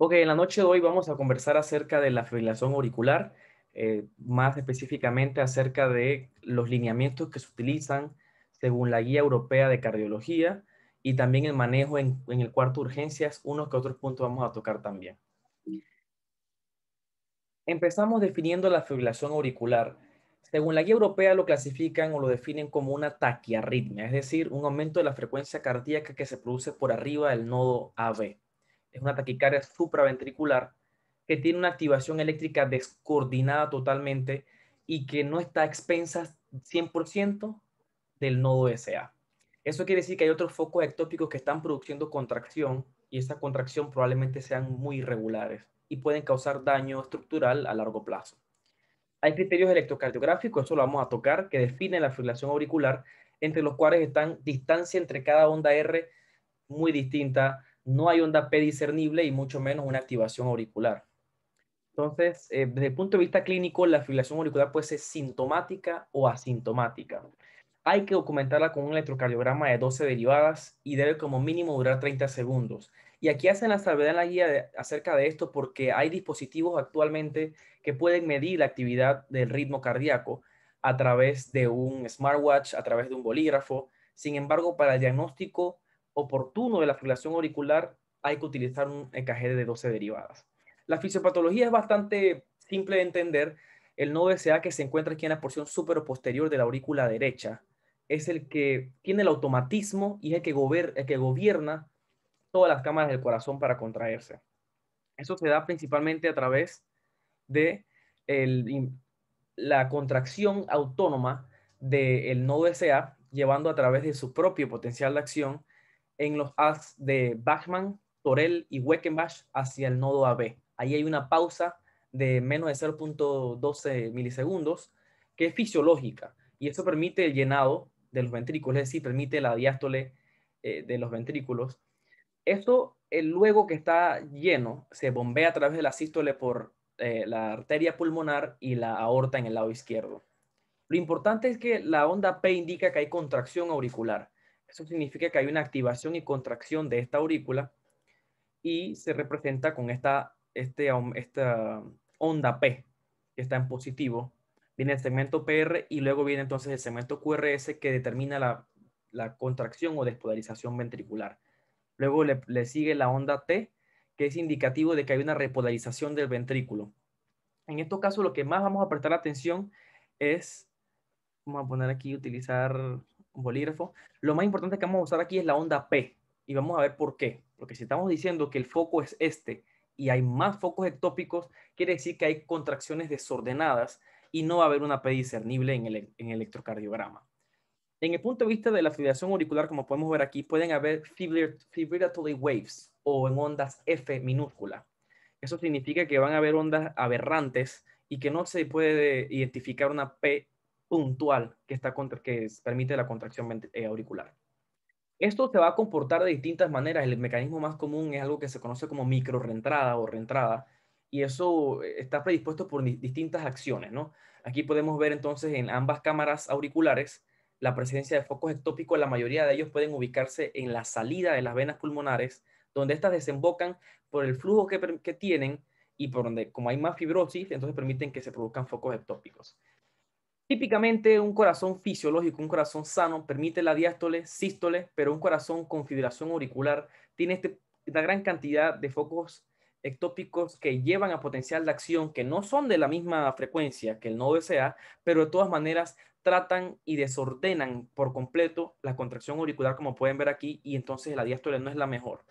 Ok, en la noche de hoy vamos a conversar acerca de la fibrilación auricular, eh, más específicamente acerca de los lineamientos que se utilizan según la Guía Europea de Cardiología y también el manejo en, el cuarto urgencias, unos que otros puntos vamos a tocar también. Empezamos definiendo la fibrilación auricular. Según la Guía Europea lo clasifican o lo definen como una taquiarritmia, es decir, un aumento de la frecuencia cardíaca que se produce por arriba del nodo AV es una taquicardia supraventricular que tiene una activación eléctrica descoordinada totalmente y que no está expensa 100% del nodo SA. Eso quiere decir que hay otros focos ectópicos que están produciendo contracción y esa contracción probablemente sean muy irregulares y pueden causar daño estructural a largo plazo. Hay criterios electrocardiográficos, eso lo vamos a tocar, que definen la fibrilación auricular, entre los cuales están distancia entre cada onda R muy distinta, no hay onda P discernible y mucho menos una activación auricular. Entonces, eh, desde el punto de vista clínico, la fibrilación auricular puede ser sintomática o asintomática. Hay que documentarla con un electrocardiograma de 12 derivadas y debe como mínimo durar 30 segundos. Y aquí hacen la salvedad en la guía acerca de esto porque hay dispositivos actualmente que pueden medir la actividad del ritmo cardíaco a través de un smartwatch, a través de un bolígrafo. Sin embargo, para el diagnóstico oportuno de la fibrilación auricular, hay que utilizar un encaje de 12 derivadas. La fisiopatología es bastante simple de entender. El nodo SA que se encuentra aquí en la porción posterior de la aurícula derecha es el que tiene el automatismo y es el que, gobierna todas las cámaras del corazón para contraerse. Eso se da principalmente a través de la contracción autónoma del nodo SA, llevando a través de su propio potencial de acción en los as de Bachmann, Torel y Weckenbach hacia el nodo AB. Ahí hay una pausa de menos de 0.12 milisegundos que es fisiológica y eso permite el llenado de los ventrículos, es decir, permite la diástole eh, de los ventrículos. Esto, el eh, luego que está lleno, se bombea a través de la sístole por eh, la arteria pulmonar y la aorta en el lado izquierdo. Lo importante es que la onda P indica que hay contracción auricular. Eso significa que hay una activación y contracción de esta aurícula y se representa con esta, este, esta onda P que está en positivo. Viene el segmento PR y luego viene entonces el segmento QRS que determina la, contracción o despolarización ventricular. Luego le, sigue la onda T, que es indicativo de que hay una repolarización del ventrículo. En estos casos lo que más vamos a prestar atención es, vamos a poner aquí, utilizar bolígrafo, lo más importante que vamos a usar aquí es la onda P. Y vamos a ver por qué. Porque si estamos diciendo que el foco es este y hay más focos ectópicos, quiere decir que hay contracciones desordenadas y no va a haber una P discernible en el, electrocardiograma. En el punto de vista de la fibrilación auricular, como podemos ver aquí, pueden haber fibrillatory waves o en ondas F minúscula. Eso significa que van a haber ondas aberrantes y que no se puede identificar una P puntual que, está que permite la contracción eh, auricular. Esto se va a comportar de distintas maneras. El mecanismo más común es algo que se conoce como micro reentrada o reentrada, y eso eh, está predispuesto por distintas acciones. ¿no? Aquí podemos ver entonces en ambas cámaras auriculares la presencia de focos ectópicos. La mayoría de ellos pueden ubicarse en la salida de las venas pulmonares, donde estas desembocan por el flujo que, que tienen y por donde, como hay más fibrosis, entonces permiten que se produzcan focos ectópicos. Típicamente un corazón fisiológico, un corazón sano, permite la diástole, sístole, pero un corazón con fibrilación auricular tiene este, esta gran cantidad de focos ectópicos que llevan a potencial de acción, que no son de la misma frecuencia que el no desea, pero de todas maneras tratan y desordenan por completo la contracción auricular, como pueden ver aquí, y entonces la diástole no es la mejor.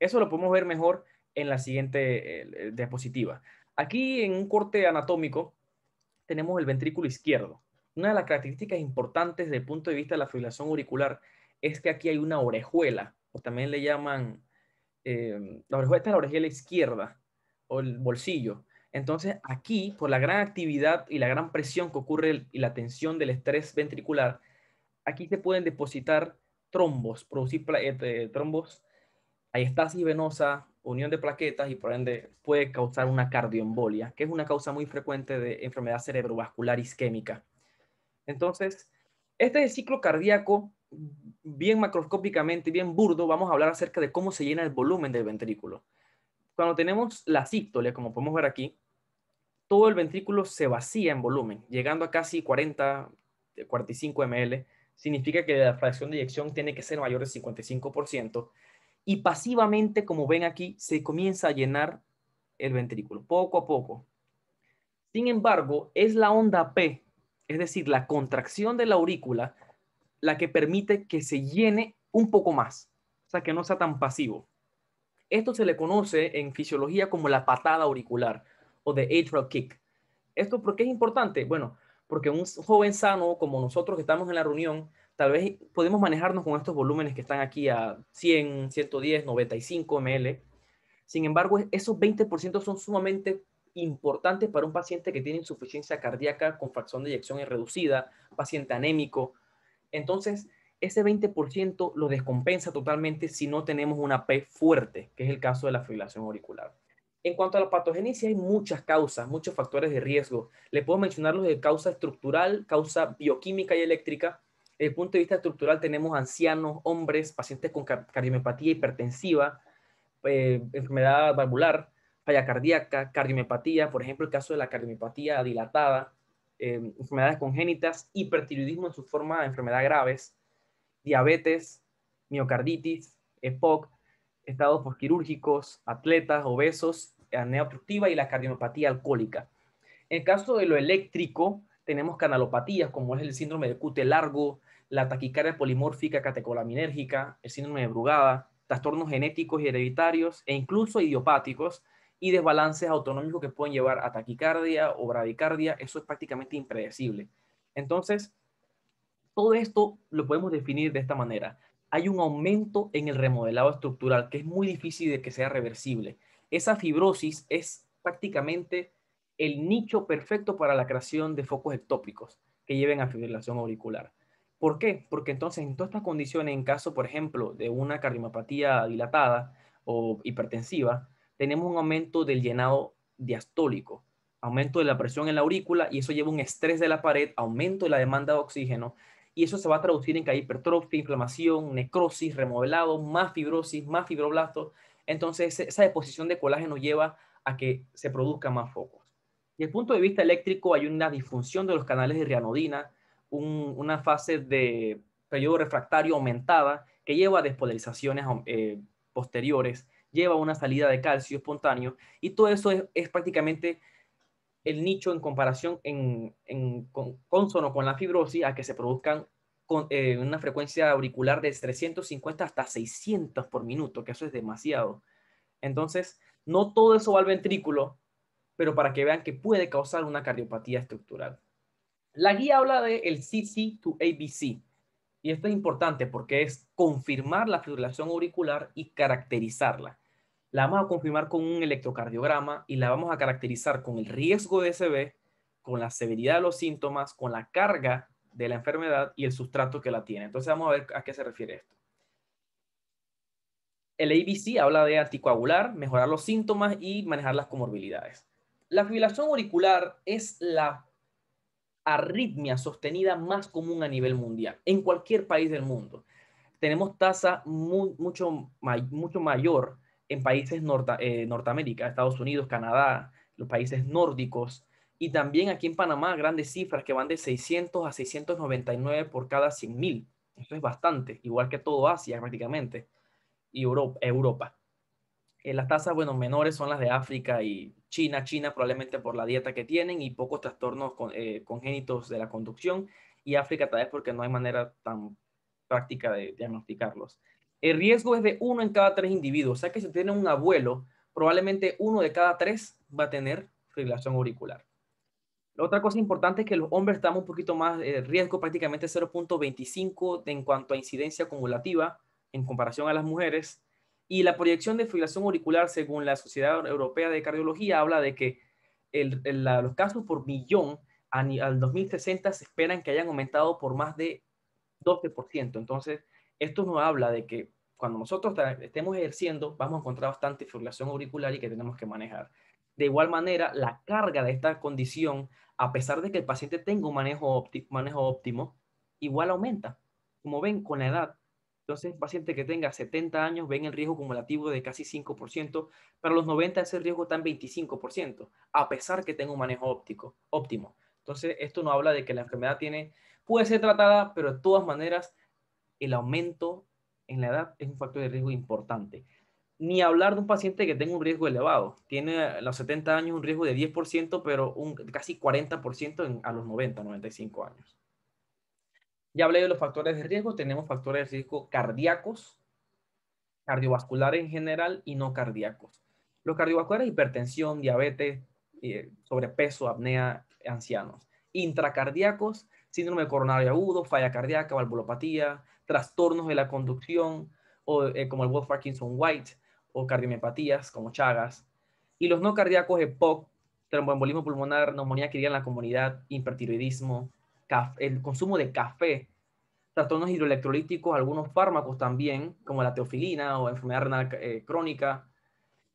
Eso lo podemos ver mejor en la siguiente eh, diapositiva. Aquí en un corte anatómico tenemos el ventrículo izquierdo. Una de las características importantes desde el punto de vista de la fibrilación auricular es que aquí hay una orejuela, o también le llaman, eh, la orejuela la orejuela izquierda, o el bolsillo. Entonces aquí, por la gran actividad y la gran presión que ocurre y la tensión del estrés ventricular, aquí se pueden depositar trombos, producir eh, eh, trombos, hay estasis venosa, unión de plaquetas y por ende puede causar una cardioembolia, que es una causa muy frecuente de enfermedad cerebrovascular isquémica. Entonces, este es el ciclo cardíaco, bien macroscópicamente, bien burdo, vamos a hablar acerca de cómo se llena el volumen del ventrículo. Cuando tenemos la sístole, como podemos ver aquí, todo el ventrículo se vacía en volumen, llegando a casi 40, 45 ml, significa que la fracción de eyección tiene que ser mayor del 55%, y pasivamente, como ven aquí, se comienza a llenar el ventrículo, poco a poco. Sin embargo, es la onda P, es decir, la contracción de la aurícula, la que permite que se llene un poco más, o sea, que no sea tan pasivo. Esto se le conoce en fisiología como la patada auricular o the atrial kick. ¿Esto por qué es importante? Bueno, porque un joven sano como nosotros que estamos en la reunión, tal vez podemos manejarnos con estos volúmenes que están aquí a 100, 110, 95 ml. Sin embargo, esos 20% son sumamente importantes para un paciente que tiene insuficiencia cardíaca con fracción de eyección reducida, paciente anémico. Entonces, ese 20% lo descompensa totalmente si no tenemos una P fuerte, que es el caso de la fibrilación auricular. En cuanto a la patogenicia, hay muchas causas, muchos factores de riesgo. Le puedo mencionar los de causa estructural, causa bioquímica y eléctrica, desde el punto de vista estructural tenemos ancianos, hombres, pacientes con cardiomiopatía hipertensiva, eh, enfermedad valvular, falla cardíaca, cardiomiopatía, por ejemplo, el caso de la cardiomiopatía dilatada, eh, enfermedades congénitas, hipertiroidismo en su forma de enfermedad graves, diabetes, miocarditis, EPOC, estados posquirúrgicos, atletas, obesos, apnea obstructiva y la cardiomiopatía alcohólica. En el caso de lo eléctrico, tenemos canalopatías como es el síndrome de cute largo, la taquicardia polimórfica catecolaminérgica, el síndrome de Brugada, trastornos genéticos y hereditarios e incluso idiopáticos y desbalances autonómicos que pueden llevar a taquicardia o bradicardia, eso es prácticamente impredecible. Entonces, todo esto lo podemos definir de esta manera. Hay un aumento en el remodelado estructural que es muy difícil de que sea reversible. Esa fibrosis es prácticamente el nicho perfecto para la creación de focos ectópicos que lleven a fibrilación auricular. ¿Por qué? Porque entonces en todas estas condiciones, en caso, por ejemplo, de una cardiomapatía dilatada o hipertensiva, tenemos un aumento del llenado diastólico, aumento de la presión en la aurícula y eso lleva un estrés de la pared, aumento de la demanda de oxígeno y eso se va a traducir en que hay hipertrofia, inflamación, necrosis, remodelado, más fibrosis, más fibroblastos. Entonces esa deposición de colágeno lleva a que se produzcan más focos. Desde el punto de vista eléctrico hay una disfunción de los canales de rianodina, una fase de periodo refractario aumentada que lleva a despolarizaciones eh, posteriores, lleva a una salida de calcio espontáneo y todo eso es, prácticamente el nicho en comparación con, con la fibrosis a que se produzcan con eh, una frecuencia auricular de 350 hasta 600 por minuto, que eso es demasiado. Entonces, no todo eso va al ventrículo, pero para que vean que puede causar una cardiopatía estructural. La guía habla de el CC to ABC. Y esto es importante porque es confirmar la fibrilación auricular y caracterizarla. La vamos a confirmar con un electrocardiograma y la vamos a caracterizar con el riesgo de SB, con la severidad de los síntomas, con la carga de la enfermedad y el sustrato que la tiene. Entonces vamos a ver a qué se refiere esto. El ABC habla de anticoagular, mejorar los síntomas y manejar las comorbilidades. La fibrilación auricular es la arritmia sostenida más común a nivel mundial, en cualquier país del mundo. Tenemos tasa mucho, mucho mayor en países eh, Norteamérica, Estados Unidos, Canadá, los países nórdicos, y también aquí en Panamá grandes cifras que van de 600 a 699 por cada 100.000. Eso es bastante, igual que todo Asia prácticamente y Europa. Europa. Eh, las tasas, bueno, menores son las de África y China. China probablemente por la dieta que tienen y pocos trastornos eh, congénitos de la conducción. Y África tal vez porque no hay manera tan práctica de diagnosticarlos. El riesgo es de uno en cada tres individuos. O sea que si tiene un abuelo, probablemente uno de cada tres va a tener fibrilación auricular. La otra cosa importante es que los hombres estamos un poquito más, el eh, riesgo prácticamente 0.25 en cuanto a incidencia acumulativa en comparación a las mujeres. Y la proyección de fibrilación auricular, según la Sociedad Europea de Cardiología, habla de que los casos por millón al 2060 se esperan que hayan aumentado por más de 12%. Entonces, esto nos habla de que cuando nosotros estemos ejerciendo, vamos a encontrar bastante fibrilación auricular y que tenemos que manejar. De igual manera, la carga de esta condición, a pesar de que el paciente tenga un manejo, manejo óptimo, igual aumenta. Como ven, con la edad entonces, paciente que tenga 70 años ven el riesgo acumulativo de casi 5%, pero a los 90 ese riesgo está en 25%, a pesar que tenga un manejo óptico, óptimo. Entonces, esto no habla de que la enfermedad tiene, puede ser tratada, pero de todas maneras, el aumento en la edad es un factor de riesgo importante. Ni hablar de un paciente que tenga un riesgo elevado. Tiene a los 70 años un riesgo de 10%, pero un, casi 40% a los 90, 95 años. Ya hablé de los factores de riesgo, tenemos factores de riesgo cardíacos, cardiovasculares en general y no cardíacos. Los cardiovasculares, hipertensión, diabetes, eh, sobrepeso, apnea, ancianos. Intracardíacos, síndrome coronario agudo, falla cardíaca, valvulopatía, trastornos de la conducción, o, eh, como el Wolf Parkinson White, o cardiomiopatías como Chagas. Y los no cardíacos, EPOC, tromboembolismo pulmonar, neumonía adquirida en la comunidad, hipertiroidismo, el consumo de café, trastornos hidroelectrolíticos, algunos fármacos también, como la teofilina o enfermedad renal eh, crónica.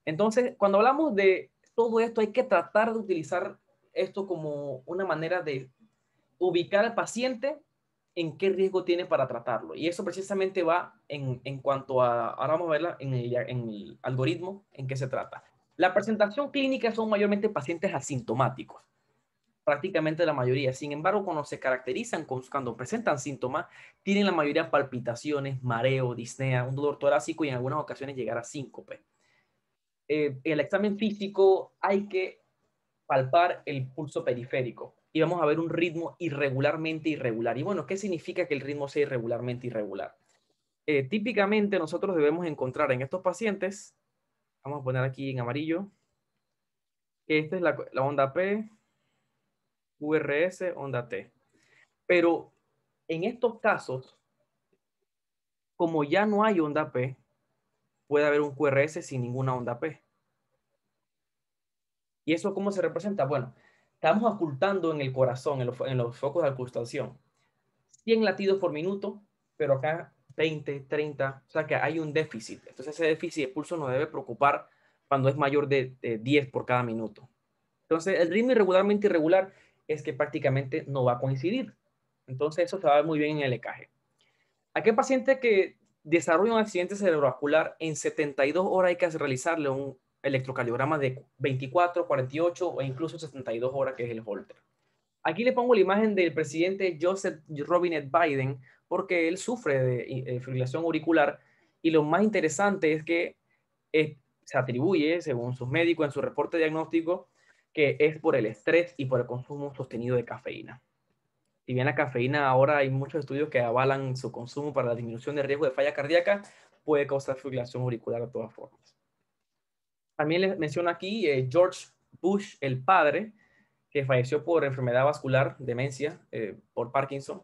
Entonces, cuando hablamos de todo esto, hay que tratar de utilizar esto como una manera de ubicar al paciente en qué riesgo tiene para tratarlo. Y eso precisamente va en, cuanto a, ahora vamos a verla en el algoritmo en qué se trata. La presentación clínica son mayormente pacientes asintomáticos prácticamente la mayoría. Sin embargo, cuando se caracterizan, cuando presentan síntomas, tienen la mayoría palpitaciones, mareo, disnea, un dolor torácico y en algunas ocasiones llegar a síncope. Eh, el examen físico hay que palpar el pulso periférico y vamos a ver un ritmo irregularmente irregular. Y bueno, ¿qué significa que el ritmo sea irregularmente irregular? Eh, típicamente nosotros debemos encontrar en estos pacientes, vamos a poner aquí en amarillo, esta es la, la onda P, QRS, onda T. Pero en estos casos, como ya no hay onda P, puede haber un QRS sin ninguna onda P. ¿Y eso cómo se representa? Bueno, estamos ocultando en el corazón, en los, focos de ocultación, 100 latidos por minuto, pero acá 20, 30, o sea que hay un déficit. Entonces ese déficit de pulso nos debe preocupar cuando es mayor de, de 10 por cada minuto. Entonces el ritmo irregularmente irregular es que prácticamente no va a coincidir. Entonces eso se va muy bien en el a Aquel paciente que desarrolla un accidente cerebrovascular, en 72 horas hay que realizarle un electrocardiograma de 24, 48 o incluso 72 horas, que es el Holter. Aquí le pongo la imagen del presidente Joseph Robinet Biden, porque él sufre de eh, eh, fibrilación auricular y lo más interesante es que eh, se atribuye, según sus médicos en su reporte diagnóstico, que es por el estrés y por el consumo sostenido de cafeína. Si bien la cafeína ahora hay muchos estudios que avalan su consumo para la disminución de riesgo de falla cardíaca, puede causar fibrilación auricular de todas formas. También les menciono aquí eh, George Bush, el padre, que falleció por enfermedad vascular, demencia, eh, por Parkinson,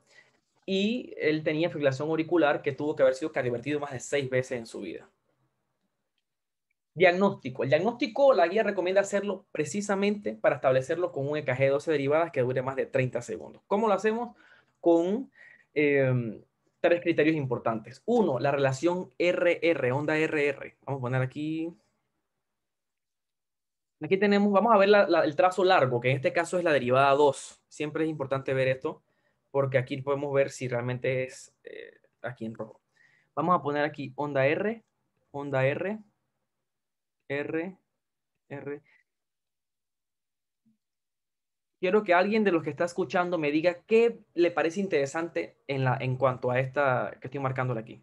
y él tenía fibrilación auricular que tuvo que haber sido cardiovertido más de seis veces en su vida. Diagnóstico. El diagnóstico, la guía recomienda hacerlo precisamente para establecerlo con un EKG de 12 derivadas que dure más de 30 segundos. ¿Cómo lo hacemos? Con em, tres criterios importantes. Uno, la relación RR, onda RR. Vamos a poner aquí. Aquí tenemos, vamos a ver el trazo largo, que en este caso es la derivada 2. Siempre es importante ver esto, porque aquí podemos ver si realmente es eh, aquí en rojo. Vamos a poner aquí onda R, onda R, R, R. Quiero que alguien de los que está escuchando me diga qué le parece interesante en, la, en cuanto a esta que estoy marcándola aquí.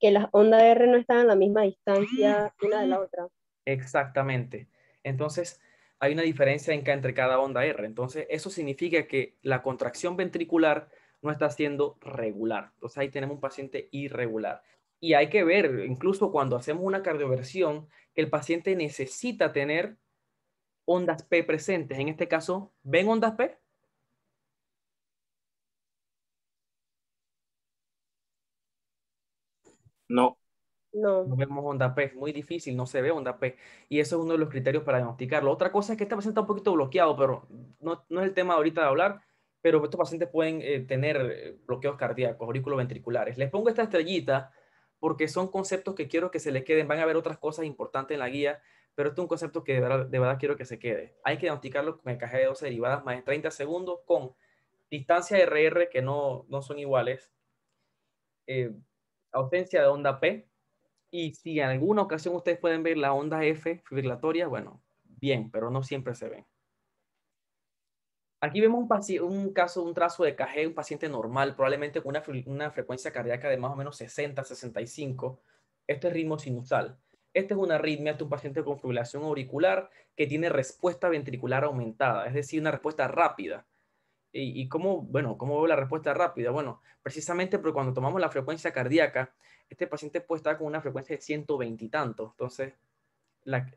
Que las ondas R no están a la misma distancia una de la otra. Exactamente. Entonces, hay una diferencia entre cada onda R. Entonces, eso significa que la contracción ventricular no está siendo regular. Entonces ahí tenemos un paciente irregular. Y hay que ver, incluso cuando hacemos una cardioversión, que el paciente necesita tener ondas P presentes. En este caso, ¿ven ondas P? No. No. No vemos onda P, es muy difícil, no se ve onda P. Y eso es uno de los criterios para diagnosticarlo. Otra cosa es que este paciente está un poquito bloqueado, pero no, no es el tema ahorita de hablar pero estos pacientes pueden eh, tener eh, bloqueos cardíacos, ventriculares. Les pongo esta estrellita porque son conceptos que quiero que se le queden. Van a haber otras cosas importantes en la guía, pero este es un concepto que de verdad, quiero que se quede. Hay que diagnosticarlo con encaje de 12 derivadas más de 30 segundos con distancia RR que no, no son iguales, eh, ausencia de onda P, y si en alguna ocasión ustedes pueden ver la onda F fibrilatoria, bueno, bien, pero no siempre se ven. Aquí vemos un, caso, un trazo de CAG, un paciente normal, probablemente con una, frecuencia cardíaca de más o menos 60, 65. Este es ritmo sinusal. Este es una arritmia, de un paciente con fibrilación auricular que tiene respuesta ventricular aumentada, es decir, una respuesta rápida. ¿Y, cómo, veo la respuesta rápida? Bueno, precisamente porque cuando tomamos la frecuencia cardíaca, este paciente puede estar con una frecuencia de 120 y tanto. Entonces,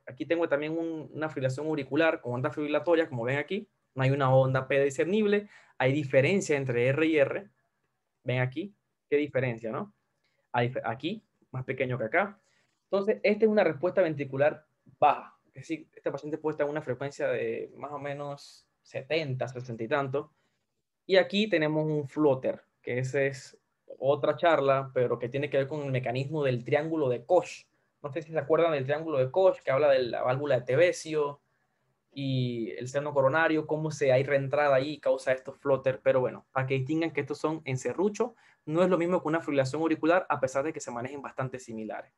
aquí tengo también una fibrilación auricular con onda fibrilatoria, como ven aquí, no hay una onda P discernible, hay diferencia entre R y R. Ven aquí, qué diferencia, ¿no? Aquí, más pequeño que acá. Entonces, esta es una respuesta ventricular baja. Es decir, este paciente puede estar en una frecuencia de más o menos 70, 60 y tanto. Y aquí tenemos un flutter, que esa es otra charla, pero que tiene que ver con el mecanismo del triángulo de Koch. No sé si se acuerdan del triángulo de Koch, que habla de la válvula de Tevesio, y el seno coronario, cómo se hay reentrada ahí y causa estos flotter pero bueno, para que distingan que estos son en serrucho, no es lo mismo que una fibrilación auricular, a pesar de que se manejen bastante similares.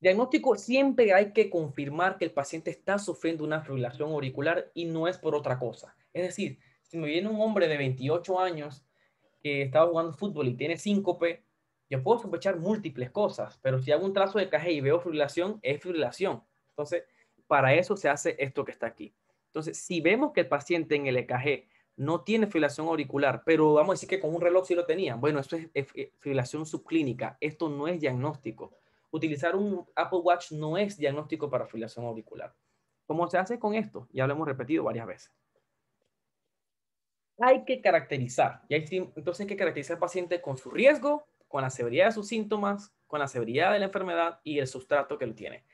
Diagnóstico, siempre hay que confirmar que el paciente está sufriendo una fibrilación auricular y no es por otra cosa. Es decir, si me viene un hombre de 28 años que estaba jugando fútbol y tiene síncope, yo puedo sospechar múltiples cosas, pero si hago un trazo de caja y veo fibrilación, es fibrilación. Entonces, para eso se hace esto que está aquí. Entonces, si vemos que el paciente en el EKG no tiene fibrilación auricular, pero vamos a decir que con un reloj sí lo tenía, bueno, esto es eh, fibrilación subclínica, esto no es diagnóstico. Utilizar un Apple Watch no es diagnóstico para fibrilación auricular. ¿Cómo se hace con esto? Ya lo hemos repetido varias veces. Hay que caracterizar. entonces hay que caracterizar al paciente con su riesgo, con la severidad de sus síntomas, con la severidad de la enfermedad y el sustrato que lo tiene.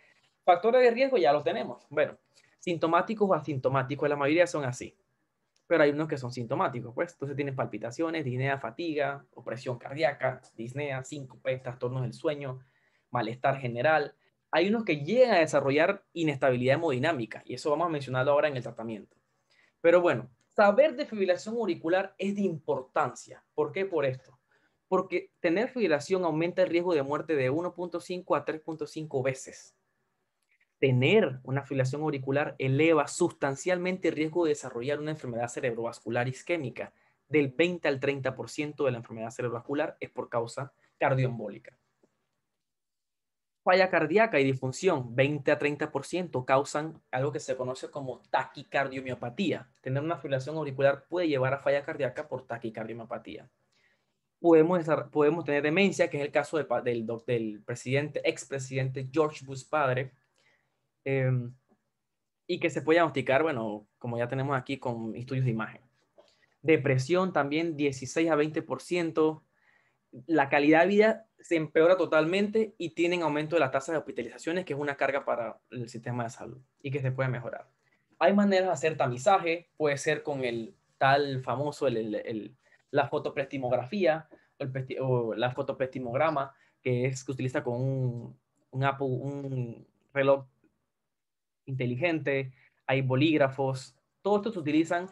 Factores de riesgo ya los tenemos. Bueno, sintomáticos o asintomáticos, la mayoría son así. Pero hay unos que son sintomáticos, pues. Entonces tienen palpitaciones, disnea, fatiga, opresión cardíaca, disnea, síncope, trastornos del sueño, malestar general. Hay unos que llegan a desarrollar inestabilidad hemodinámica, y eso vamos a mencionarlo ahora en el tratamiento. Pero bueno, saber de fibrilación auricular es de importancia. ¿Por qué? Por esto. Porque tener fibrilación aumenta el riesgo de muerte de 1.5 a 3.5 veces tener una fibrilación auricular eleva sustancialmente el riesgo de desarrollar una enfermedad cerebrovascular isquémica. Del 20 al 30% de la enfermedad cerebrovascular es por causa cardioembólica. Falla cardíaca y disfunción, 20 a 30% causan algo que se conoce como taquicardiomiopatía. Tener una fibrilación auricular puede llevar a falla cardíaca por taquicardiomiopatía. Podemos, tener demencia, que es el caso del, del presidente, expresidente George Bush padre, Em, y que se puede diagnosticar, bueno, como ya tenemos aquí con estudios de imagen. Depresión también 16 a 20%. La calidad de vida se empeora totalmente y tienen aumento de la tasa de hospitalizaciones, que es una carga para el sistema de salud y que se puede mejorar. Hay maneras de hacer tamizaje, puede ser con el tal famoso, el, el, la fotoprestimografía o la fotoprestimograma, que es que utiliza con un, un, Apple, un reloj inteligente, hay bolígrafos, todo esto se utilizan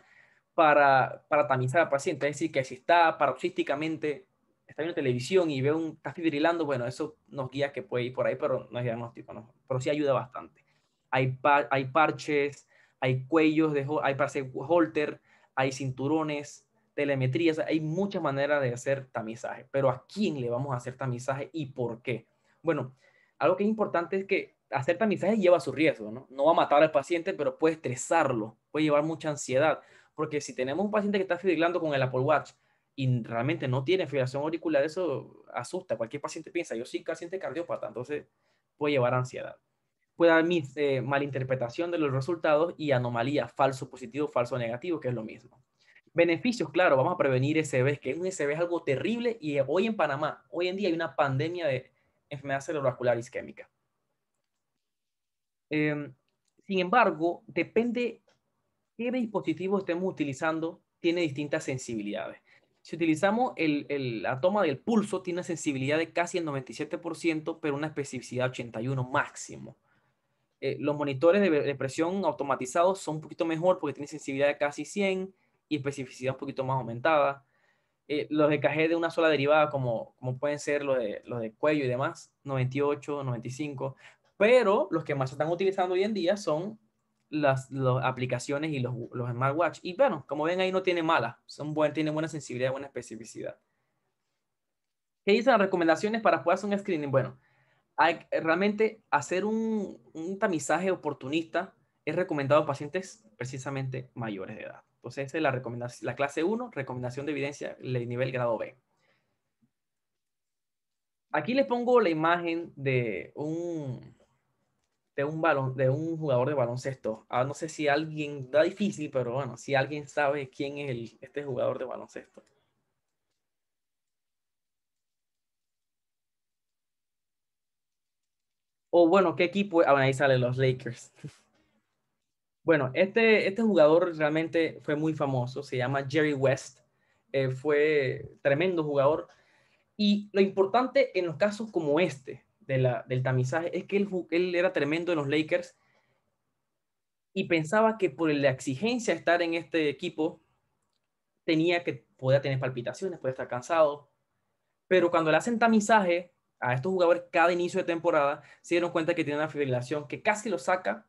para, para tamizar al paciente. Es decir, que si está paroxísticamente, está viendo televisión y ve un, está fibrilando, bueno, eso nos guía que puede ir por ahí, pero no es diagnóstico, pero sí ayuda bastante. Hay, hay parches, hay cuellos, de, hay parches holter, hay cinturones, telemetrías, hay muchas maneras de hacer tamizaje, pero ¿a quién le vamos a hacer tamizaje y por qué? Bueno, algo que es importante es que hacer tamizaje lleva su riesgo, ¿no? No va a matar al paciente, pero puede estresarlo, puede llevar mucha ansiedad, porque si tenemos un paciente que está fibrilando con el Apple Watch y realmente no tiene fibrilación auricular, eso asusta. Cualquier paciente piensa, yo soy paciente cardiópata, entonces puede llevar ansiedad. Puede haber eh, malinterpretación de los resultados y anomalía, falso positivo, falso negativo, que es lo mismo. Beneficios, claro, vamos a prevenir S.V., que un SB es algo terrible y hoy en Panamá, hoy en día hay una pandemia de enfermedad cerebrovascular isquémica. Em, sin embargo, depende qué dispositivo estemos utilizando, tiene distintas sensibilidades. Si utilizamos la toma del pulso, tiene una sensibilidad de casi el 97%, pero una especificidad 81 máximo. Eh, los monitores de, presión automatizados son un poquito mejor porque tienen sensibilidad de casi 100 y especificidad un poquito más aumentada. Eh, los de cajé de una sola derivada, como, pueden ser los de, los de cuello y demás, 98, 95. Pero los que más se están utilizando hoy en día son las, aplicaciones y los, los smartwatch. Y bueno, como ven ahí no tiene mala, son buen, tienen buena sensibilidad, buena especificidad. ¿Qué dicen las recomendaciones para jugar hacer un screening? Bueno, hay, realmente hacer un, un, tamizaje oportunista es recomendado a pacientes precisamente mayores de edad. Entonces, esa es la, recomendación, la clase 1, recomendación de evidencia, el nivel grado B. Aquí les pongo la imagen de un, de un balón, de un jugador de baloncesto. Ah, no sé si alguien, da difícil, pero bueno, si alguien sabe quién es el, este jugador de baloncesto. O bueno, ¿qué equipo? Ah, ahí salen los Lakers. Bueno, este, este jugador realmente fue muy famoso, se llama Jerry West, eh, fue tremendo jugador. Y lo importante en los casos como este del tamizaje es que él, era tremendo en los Lakers y pensaba que por la exigencia de estar en este equipo tenía que podía tener palpitaciones, podía estar cansado. Pero cuando le hacen tamizaje a estos jugadores cada inicio de temporada, se dieron cuenta que tiene una fibrilación que casi lo saca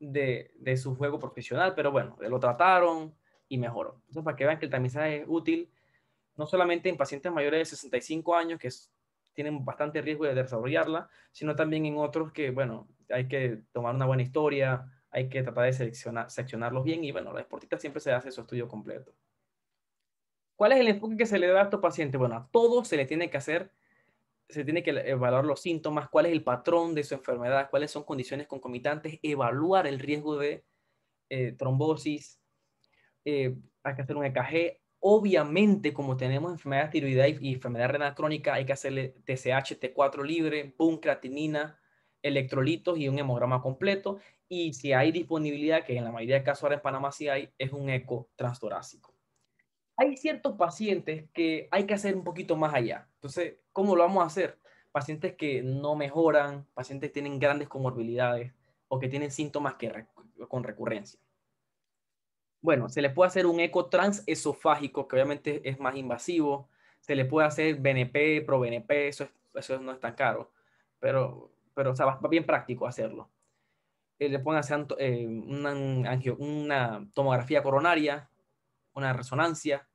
de, de, su juego profesional, pero bueno, lo trataron y mejoró. Entonces, para que vean que el tamizaje es útil, no solamente en pacientes mayores de 65 años, que es tienen bastante riesgo de desarrollarla, sino también en otros que, bueno, hay que tomar una buena historia, hay que tratar de seleccionarlos seccionarlos bien y, bueno, la esportita siempre se hace su estudio completo. ¿Cuál es el enfoque que se le da a tu paciente? Bueno, a todos se le tiene que hacer, se tiene que evaluar los síntomas, cuál es el patrón de su enfermedad, cuáles son condiciones concomitantes, evaluar el riesgo de eh, trombosis, eh, hay que hacer un EKG, Obviamente, como tenemos enfermedad tiroidea y enfermedad renal crónica, hay que hacerle TSH, T4 libre, boom, creatinina, electrolitos y un hemograma completo. Y si hay disponibilidad, que en la mayoría de casos ahora en Panamá sí hay, es un eco transtorácico. Hay ciertos pacientes que hay que hacer un poquito más allá. Entonces, ¿cómo lo vamos a hacer? Pacientes que no mejoran, pacientes que tienen grandes comorbilidades o que tienen síntomas que, con recurrencia bueno, se le puede hacer un eco transesofágico, que obviamente es más invasivo. Se le puede hacer BNP, pro eso, no es tan caro. Pero, pero o sea, va, bien práctico hacerlo. Eh, le pueden hacer eh, una, tomografía coronaria, una resonancia.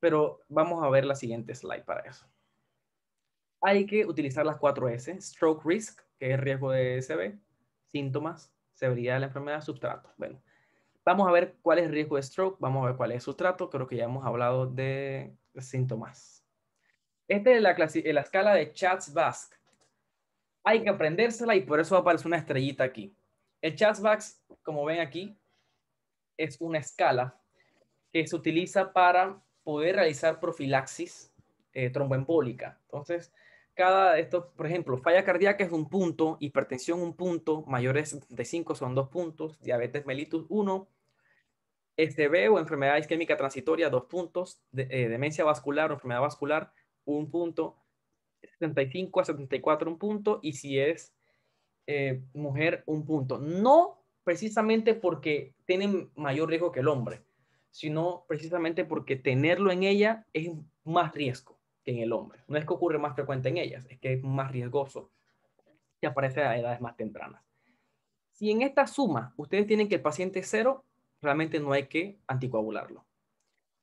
Pero vamos a ver la siguiente slide para eso. Hay que utilizar las cuatro s Stroke risk, que es riesgo de e SB, síntomas, severidad de la enfermedad, sustrato. Bueno, Vamos a ver cuál es el riesgo de stroke, vamos a ver cuál es su trato, creo que ya hemos hablado de síntomas. Esta es la, escala de chats Hay que aprendérsela y por eso aparece una estrellita aquí. El chats como ven aquí, es una escala que se utiliza para poder realizar profilaxis eh, tromboembólica. Entonces, cada de estos, por ejemplo, falla cardíaca es un punto, hipertensión un punto, mayores de 5 son dos puntos, diabetes mellitus uno, SB o enfermedad isquémica transitoria dos puntos, eh, demencia vascular o enfermedad vascular un punto, 75 a 74 un punto y si es eh, mujer un punto. No precisamente porque tienen mayor riesgo que el hombre, sino precisamente porque tenerlo en ella es más riesgo que en el hombre. No es que ocurre más frecuente en ellas, es que es más riesgoso y aparece a edades más tempranas. Si en esta suma ustedes tienen que el paciente es cero, realmente no hay que anticoagularlo.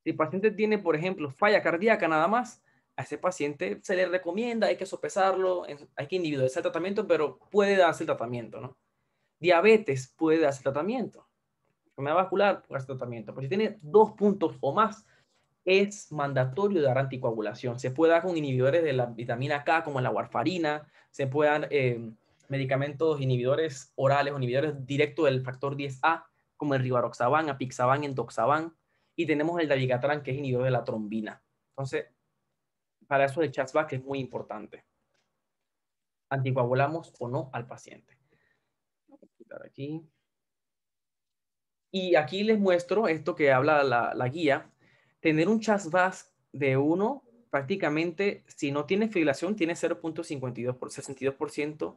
Si el paciente tiene, por ejemplo, falla cardíaca nada más, a ese paciente se le recomienda, hay que sopesarlo, hay que individualizar el tratamiento, pero puede darse el tratamiento, ¿no? Diabetes puede darse el tratamiento. Enfermedad vascular puede darse tratamiento. Pero si tiene dos puntos o más, es mandatorio dar anticoagulación. Se puede dar con inhibidores de la vitamina K, como la warfarina, se pueden eh, medicamentos inhibidores orales o inhibidores directos del factor 10A, como el rivaroxaban, apixaban, endoxaban, y tenemos el dabigatran, que es inhibidor de la trombina. Entonces, para eso el chatback es muy importante. Anticoagulamos o no al paciente. Aquí. Y aquí les muestro esto que habla la, la guía tener un chasvas de 1, prácticamente, si no tiene fibrilación, tiene 0.52 por 62%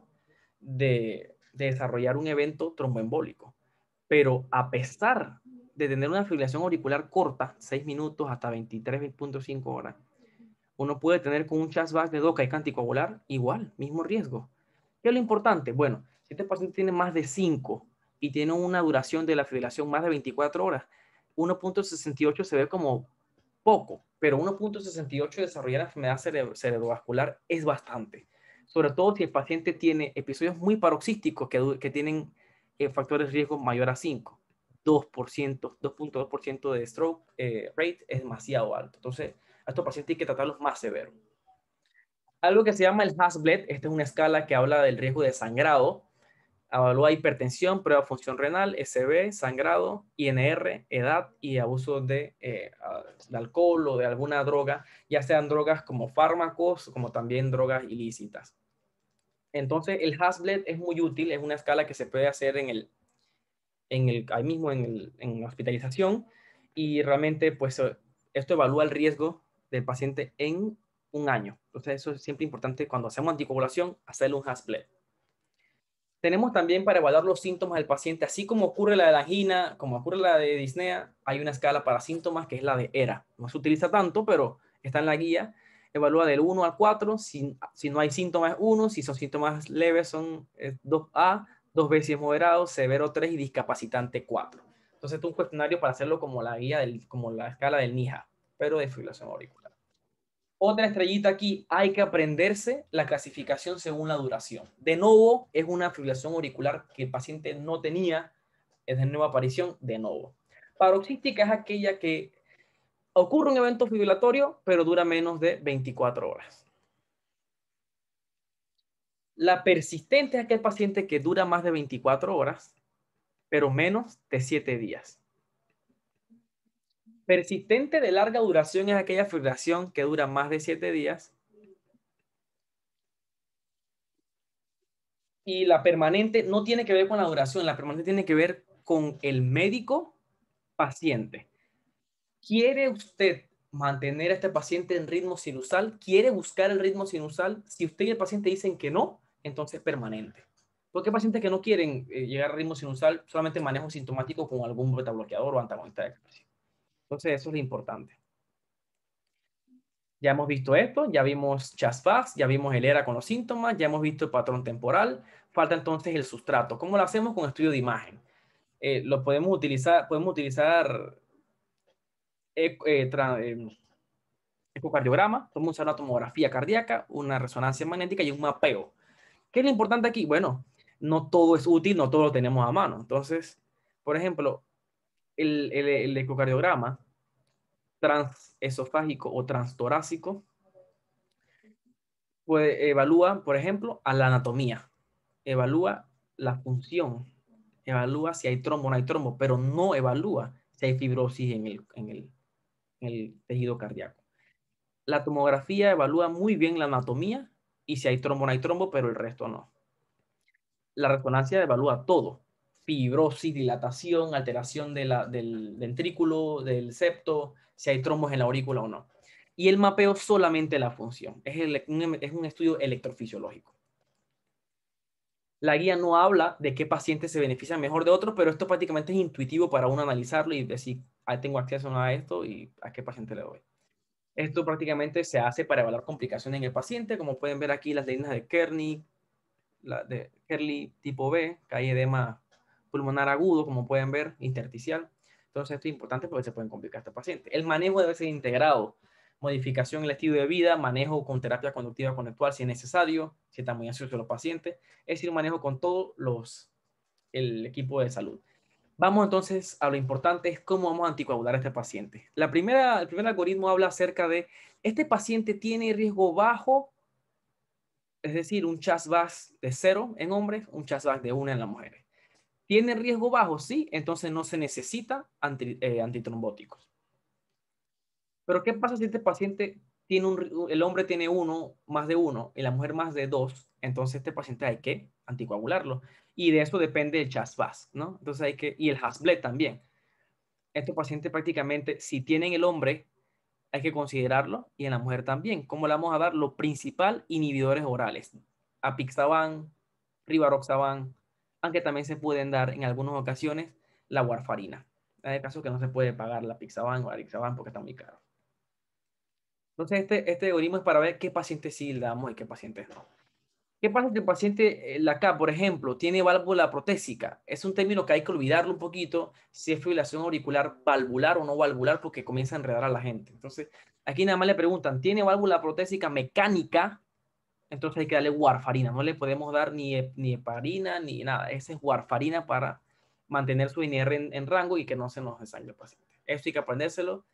de, de desarrollar un evento tromboembólico. Pero a pesar de tener una fibrilación auricular corta, 6 minutos hasta 23.5 horas, uno puede tener con un CHAS-VAS de doca y canticoagular igual, mismo riesgo. ¿Qué es lo importante? Bueno, si este paciente tiene más de 5 y tiene una duración de la fibrilación más de 24 horas, 1.68 se ve como poco, pero 1.68 desarrollar enfermedad cerebrovascular es bastante, sobre todo si el paciente tiene episodios muy paroxísticos que, tienen eh, factores de riesgo mayor a 5. 2%, 2.2% de stroke eh, rate es demasiado alto. Entonces, a estos pacientes hay que tratarlos más severos. Algo que se llama el Hasblet, esta es una escala que habla del riesgo de sangrado, Evalúa hipertensión, prueba función renal, SB, sangrado, INR, edad y abuso eh, de, alcohol o de alguna droga, ya sean drogas como fármacos, como también drogas ilícitas. Entonces, el Haslet es muy útil, es una escala que se puede hacer en el, en el, ahí mismo en, la hospitalización y realmente pues esto evalúa el riesgo del paciente en un año. Entonces, eso es siempre importante cuando hacemos anticoagulación, hacer un Haslet tenemos también para evaluar los síntomas del paciente, así como ocurre la de la angina, como ocurre la de disnea, hay una escala para síntomas que es la de ERA. No se utiliza tanto, pero está en la guía. Evalúa del 1 al 4, si, no hay síntomas es 1, si son síntomas leves son 2A, dos veces moderado, severo 3 y discapacitante 4. Entonces, es un cuestionario para hacerlo como la guía, del, como la escala del NIHA, pero de fibrilación auricular. Otra estrellita aquí, hay que aprenderse la clasificación según la duración. De nuevo, es una fibrilación auricular que el paciente no tenía, es de nueva aparición, de nuevo. Paroxística es aquella que ocurre un evento fibrilatorio, pero dura menos de 24 horas. La persistente es aquel paciente que dura más de 24 horas, pero menos de 7 días. Persistente de larga duración es aquella fibración que dura más de siete días. Y la permanente no tiene que ver con la duración, la permanente tiene que ver con el médico paciente. ¿Quiere usted mantener a este paciente en ritmo sinusal? ¿Quiere buscar el ritmo sinusal? Si usted y el paciente dicen que no, entonces permanente. Porque pacientes que no quieren eh, llegar al ritmo sinusal, solamente manejo sintomático con algún beta bloqueador o antagonista de entonces, eso es lo importante. Ya hemos visto esto, ya vimos Chasfax, ya vimos el ERA con los síntomas, ya hemos visto el patrón temporal. Falta entonces el sustrato. ¿Cómo lo hacemos con estudio de imagen? Eh, lo podemos utilizar, podemos utilizar eh, eh, ecocardiograma, podemos usar una tomografía cardíaca, una resonancia magnética y un mapeo. ¿Qué es lo importante aquí? Bueno, no todo es útil, no todo lo tenemos a mano. Entonces, por ejemplo, el, ecocardiograma transesofágico o transtorácico evalúa, por ejemplo, a la anatomía, evalúa la función, evalúa si hay trombo o no hay trombo, pero no evalúa si hay fibrosis en el, en el tejido cardíaco. La tomografía evalúa muy bien la anatomía y si hay trombo o no hay trombo, pero el resto no. La resonancia evalúa todo, fibrosis, dilatación, alteración del ventrículo, del septo, si hay trombos en la aurícula o no. Y el mapeo solamente la función. Es, un, estudio electrofisiológico. La guía no habla de qué paciente se beneficia mejor de otros, pero esto prácticamente es intuitivo para uno analizarlo y decir, ahí tengo acceso a esto y a qué paciente le doy. Esto prácticamente se hace para evaluar complicaciones en el paciente, como pueden ver aquí las líneas de Kearney, la de Kearney tipo B, que hay edema pulmonar agudo, como pueden ver, intersticial. Entonces esto es importante porque se pueden complicar este paciente. El manejo debe ser integrado. Modificación en el estilo de vida, manejo con terapia conductiva conectual si es necesario, si está muy ansioso los pacientes. Es decir, manejo con todos los, el equipo de salud. Vamos entonces a lo importante, es cómo vamos a anticoagular a este paciente. La primera, el primer algoritmo habla acerca de, este paciente tiene riesgo bajo, es decir, un chas de cero en hombres, un chas de una en las mujeres. ¿Tiene riesgo bajo? Sí, entonces no se necesita anti, eh, antitrombóticos. Pero ¿qué pasa si este paciente tiene un, el hombre tiene uno, más de uno, y la mujer más de dos? Entonces este paciente hay que anticoagularlo. Y de eso depende el chasvas, ¿no? Entonces hay que, y el hasblet también. Este paciente prácticamente, si tienen el hombre, hay que considerarlo, y en la mujer también. ¿Cómo le vamos a dar? Lo principal, inhibidores orales. Apixaban, Rivaroxaban, aunque también se pueden dar en algunas ocasiones la warfarina. Hay caso que no se puede pagar la Pixaban o la porque está muy caro. Entonces, este, este algoritmo es para ver qué pacientes sí le damos y qué pacientes no. ¿Qué pasa si el paciente, eh, la K, por ejemplo, tiene válvula protésica? Es un término que hay que olvidarlo un poquito, si es fibrilación auricular valvular o no valvular, porque comienza a enredar a la gente. Entonces, aquí nada más le preguntan, ¿tiene válvula protésica mecánica entonces hay que darle warfarina. No le podemos dar ni, eh, ni heparina ni nada. Ese es warfarina para mantener su INR en, rango y que no se nos desangre el paciente. Esto hay que aprendérselo.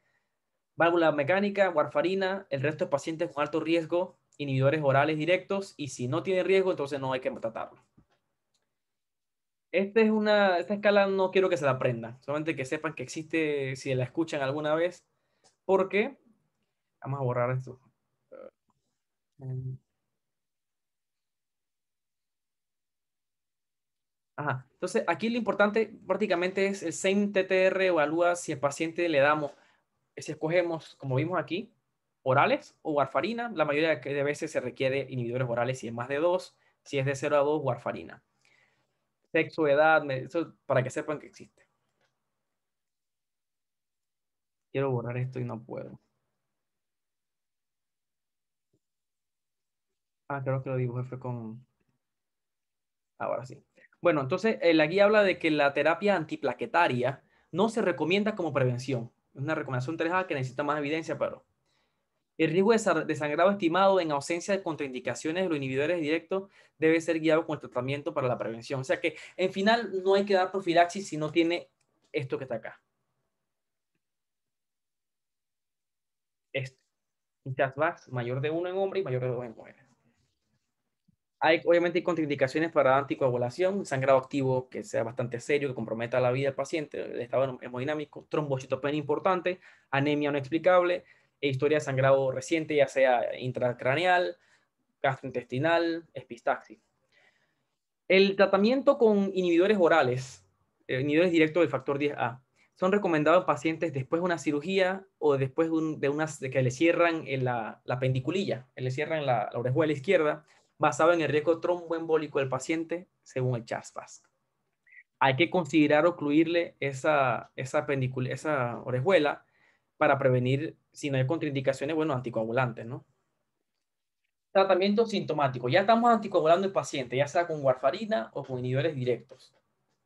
Válvula mecánica, warfarina, el resto es pacientes con alto riesgo, inhibidores orales directos y si no tiene riesgo, entonces no hay que tratarlo. esta es una, esta escala no quiero que se la aprenda solamente que sepan que existe, si la escuchan alguna vez, porque, vamos a borrar esto. Eh, Entonces, aquí lo importante prácticamente es el same TTR evalúa si el paciente le damos, si escogemos, como vimos aquí, orales o warfarina. La mayoría de veces se requiere inhibidores orales si es más de dos si es de 0 a 2, warfarina. Sexo, edad, para que sepan que existe. Quiero borrar esto y no puedo. Ah, creo que lo dibujé fue con... Ahora sí. Bueno, entonces eh, la guía habla de que la terapia antiplaquetaria no se recomienda como prevención. Es una recomendación 3 que necesita más evidencia, pero el riesgo de sangrado estimado en ausencia de contraindicaciones de los inhibidores directos debe ser guiado con el tratamiento para la prevención. O sea que, en final, no hay que dar profilaxis si no tiene esto que está acá. Este. más mayor de uno en hombre y mayor de dos en mujeres obviamente hay contraindicaciones para anticoagulación, sangrado activo que sea bastante serio, que comprometa la vida del paciente, el estado hemodinámico, trombocitopenia importante, anemia no explicable, e historia de sangrado reciente, ya sea intracraneal, gastrointestinal, espistaxis. El tratamiento con inhibidores orales, eh, inhibidores directos del factor 10A, son recomendados en pacientes después de una cirugía o después de, que le cierran eh, la, pendiculilla, le cierran la, la orejuela izquierda, basado en el riesgo tromboembólico del paciente según el chas Hay que considerar ocluirle esa, esa, esa orejuela para prevenir, si no hay contraindicaciones, bueno, anticoagulantes, ¿no? Tratamiento sintomático. Ya estamos anticoagulando el paciente, ya sea con warfarina o con inhibidores directos.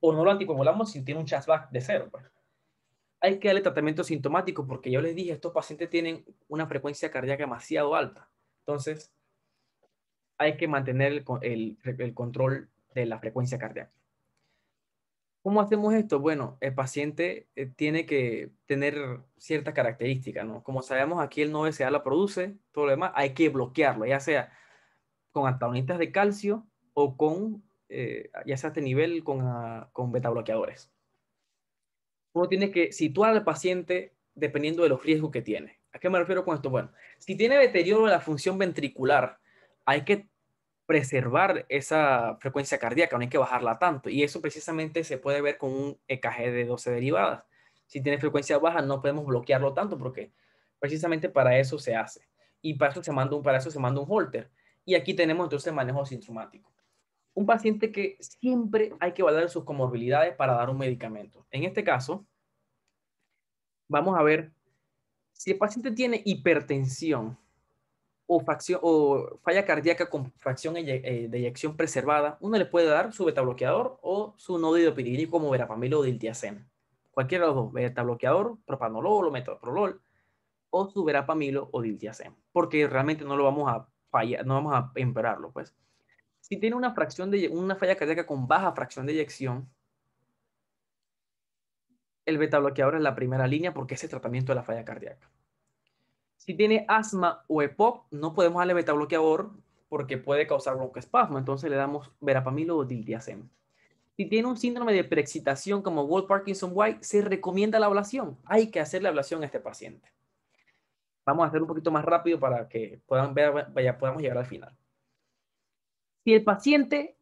O no lo anticoagulamos si tiene un chasback de cero. Pues. Hay que darle tratamiento sintomático porque yo les dije, estos pacientes tienen una frecuencia cardíaca demasiado alta. Entonces, hay que mantener el, control de la frecuencia cardíaca. ¿Cómo hacemos esto? Bueno, el paciente eh, tiene que tener ciertas características, ¿no? Como sabemos, aquí el no SA la produce, todo lo demás, hay que bloquearlo, ya sea con antagonistas de calcio o con, eh, ya sea a este nivel, con, ah, con beta bloqueadores. Uno tiene que situar al paciente dependiendo de los riesgos que tiene. ¿A qué me refiero con esto? Bueno, si tiene deterioro de la función ventricular, hay que preservar esa frecuencia cardíaca, no hay que bajarla tanto. Y eso precisamente se puede ver con un EKG de 12 derivadas. Si tiene frecuencia baja, no podemos bloquearlo tanto porque precisamente para eso se hace. Y para eso se manda un, para se manda un holter. Y aquí tenemos entonces el manejo sintomático. Un paciente que siempre hay que evaluar sus comorbilidades para dar un medicamento. En este caso, vamos a ver si el paciente tiene hipertensión, o, o falla cardíaca con fracción eh, de eyección preservada, uno le puede dar su betabloqueador bloqueador o su nodo pirigrínico como verapamil o diltiazem. Cualquiera de los dos, beta bloqueador, propanolol o metoprolol, o su verapamilo o diltiazem, porque realmente no lo vamos a fallar, no vamos a empeorarlo, pues. Si tiene una fracción de una falla cardíaca con baja fracción de eyección, el betabloqueador es la primera línea porque es el tratamiento de la falla cardíaca. Si tiene asma o EPOC, no podemos darle metabloqueador porque puede causar broncoespasmo, entonces le damos verapamilo o diltiazem. Si tiene un síndrome de preexcitación como Wolf Parkinson White, se recomienda la ablación. Hay que hacer la ablación a este paciente. Vamos a hacer un poquito más rápido para que puedan ver, vaya, podamos llegar al final. Si el paciente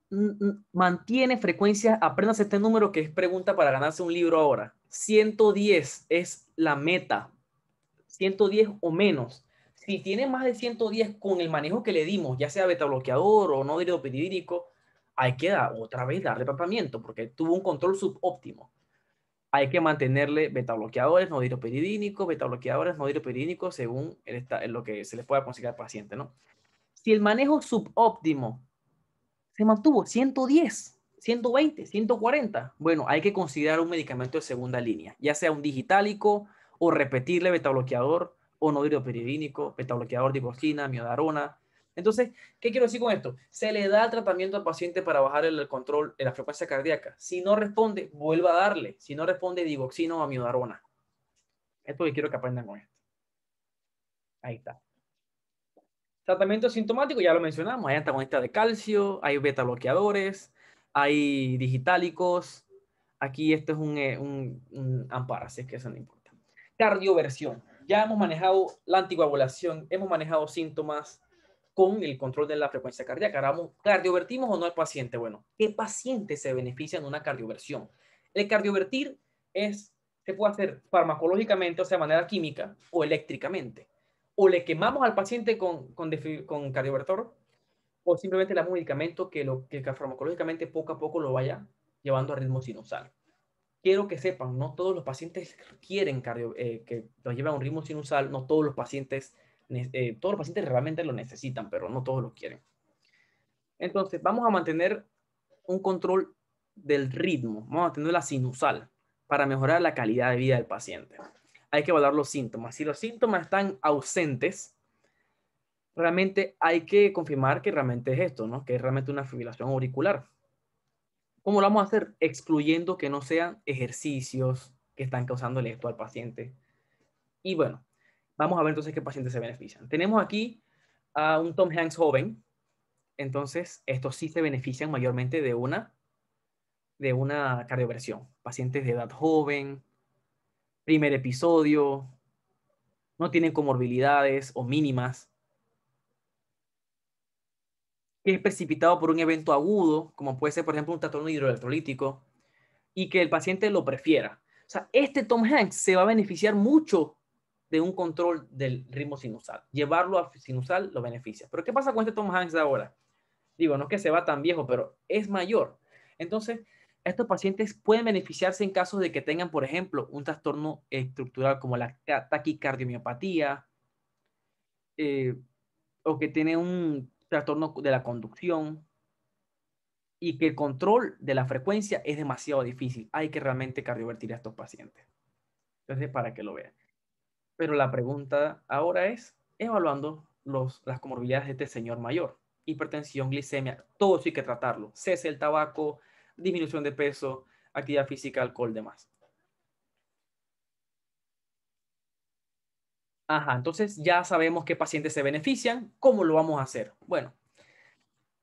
mantiene frecuencia, aprendas este número que es pregunta para ganarse un libro ahora. 110 es la meta 110 o menos. Si tiene más de 110 con el manejo que le dimos, ya sea beta bloqueador o no hay que dar, otra vez darle tratamiento porque tuvo un control subóptimo. Hay que mantenerle beta bloqueadores, no piridínicos, beta bloqueadores, no según lo que se le pueda conseguir al paciente, ¿no? Si el manejo subóptimo se mantuvo 110, 120, 140. Bueno, hay que considerar un medicamento de segunda línea, ya sea un digitálico, o repetirle betabloqueador o nodrio beta-bloqueador, digoxina, miodarona. Entonces, ¿qué quiero decir con esto? Se le da tratamiento al paciente para bajar el control de la frecuencia cardíaca. Si no responde, vuelva a darle. Si no responde, digoxina o amiodarona. Esto que quiero que aprendan con esto. Ahí está. Tratamiento sintomático, ya lo mencionamos, hay antagonistas de calcio, hay beta bloqueadores, hay digitálicos. Aquí esto es un, eh, un, un amparo, que eso no importa cardioversión. Ya hemos manejado la anticoagulación, hemos manejado síntomas con el control de la frecuencia cardíaca. ¿cardiovertimos o no al paciente? Bueno, ¿qué paciente se beneficia de una cardioversión? El cardiovertir es, se puede hacer farmacológicamente, o sea, de manera química o eléctricamente. O le quemamos al paciente con, con, cardiovertor o simplemente le damos un medicamento que, lo, que farmacológicamente poco a poco lo vaya llevando a ritmo sinusal quiero que sepan, no todos los pacientes quieren cardio, eh, que los lleven a un ritmo sinusal, no todos los pacientes, eh, todos los pacientes realmente lo necesitan, pero no todos lo quieren. Entonces, vamos a mantener un control del ritmo, vamos a mantener la sinusal para mejorar la calidad de vida del paciente. Hay que evaluar los síntomas. Si los síntomas están ausentes, realmente hay que confirmar que realmente es esto, ¿no? Que es realmente una fibrilación auricular. ¿Cómo lo vamos a hacer? Excluyendo que no sean ejercicios que están causando el esto al paciente. Y bueno, vamos a ver entonces qué pacientes se benefician. Tenemos aquí a un Tom Hanks joven. Entonces, estos sí se benefician mayormente de una, de una cardioversión. Pacientes de edad joven, primer episodio, no tienen comorbilidades o mínimas que es precipitado por un evento agudo, como puede ser, por ejemplo, un trastorno hidroelectrolítico, y que el paciente lo prefiera. O sea, este Tom Hanks se va a beneficiar mucho de un control del ritmo sinusal. Llevarlo a sinusal lo beneficia. Pero ¿qué pasa con este Tom Hanks ahora? Digo, no es que se va tan viejo, pero es mayor. Entonces, estos pacientes pueden beneficiarse en casos de que tengan, por ejemplo, un trastorno estructural como la taquicardiomiopatía, eh, o que tiene un trastorno de la conducción y que el control de la frecuencia es demasiado difícil. Hay que realmente cardiovertir a estos pacientes. Entonces, para que lo vean. Pero la pregunta ahora es, evaluando los, las comorbilidades de este señor mayor, hipertensión, glicemia, todo eso hay que tratarlo. Cese el tabaco, disminución de peso, actividad física, alcohol, demás. Ajá, entonces ya sabemos qué pacientes se benefician, ¿cómo lo vamos a hacer? Bueno,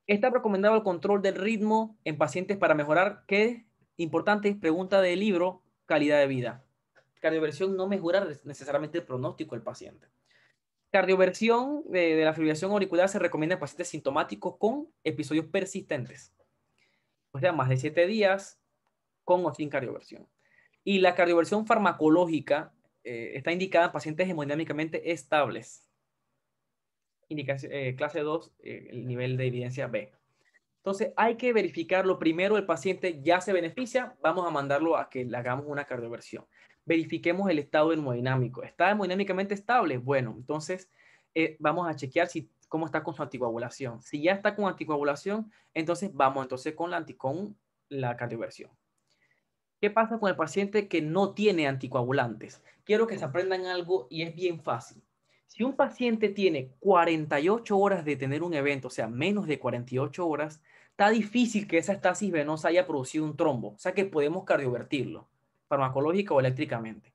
está recomendado el control del ritmo en pacientes para mejorar, qué importante pregunta del libro, calidad de vida. Cardioversión no mejora necesariamente el pronóstico del paciente. Cardioversión eh, de, la fibrilación auricular se recomienda en pacientes sintomáticos con episodios persistentes, o sea, más de siete días con o sin cardioversión. Y la cardioversión farmacológica eh, está indicada en pacientes hemodinámicamente estables. Indicación, eh, clase 2, eh, el nivel de evidencia B. Entonces, hay que verificarlo primero. El paciente ya se beneficia, vamos a mandarlo a que le hagamos una cardioversión. Verifiquemos el estado hemodinámico. ¿Está hemodinámicamente estable? Bueno, entonces vamos a chequear si, cómo está con su anticoagulación. Si ya está con anticoagulación, entonces vamos entonces con la, con la cardioversión. ¿Qué pasa con el paciente que no tiene anticoagulantes? Quiero que se aprendan algo y es bien fácil. Si un paciente tiene 48 horas de tener un evento, o sea, menos de 48 horas, está difícil que esa estasis venosa haya producido un trombo, o sea que podemos cardiovertirlo, farmacológica o eléctricamente.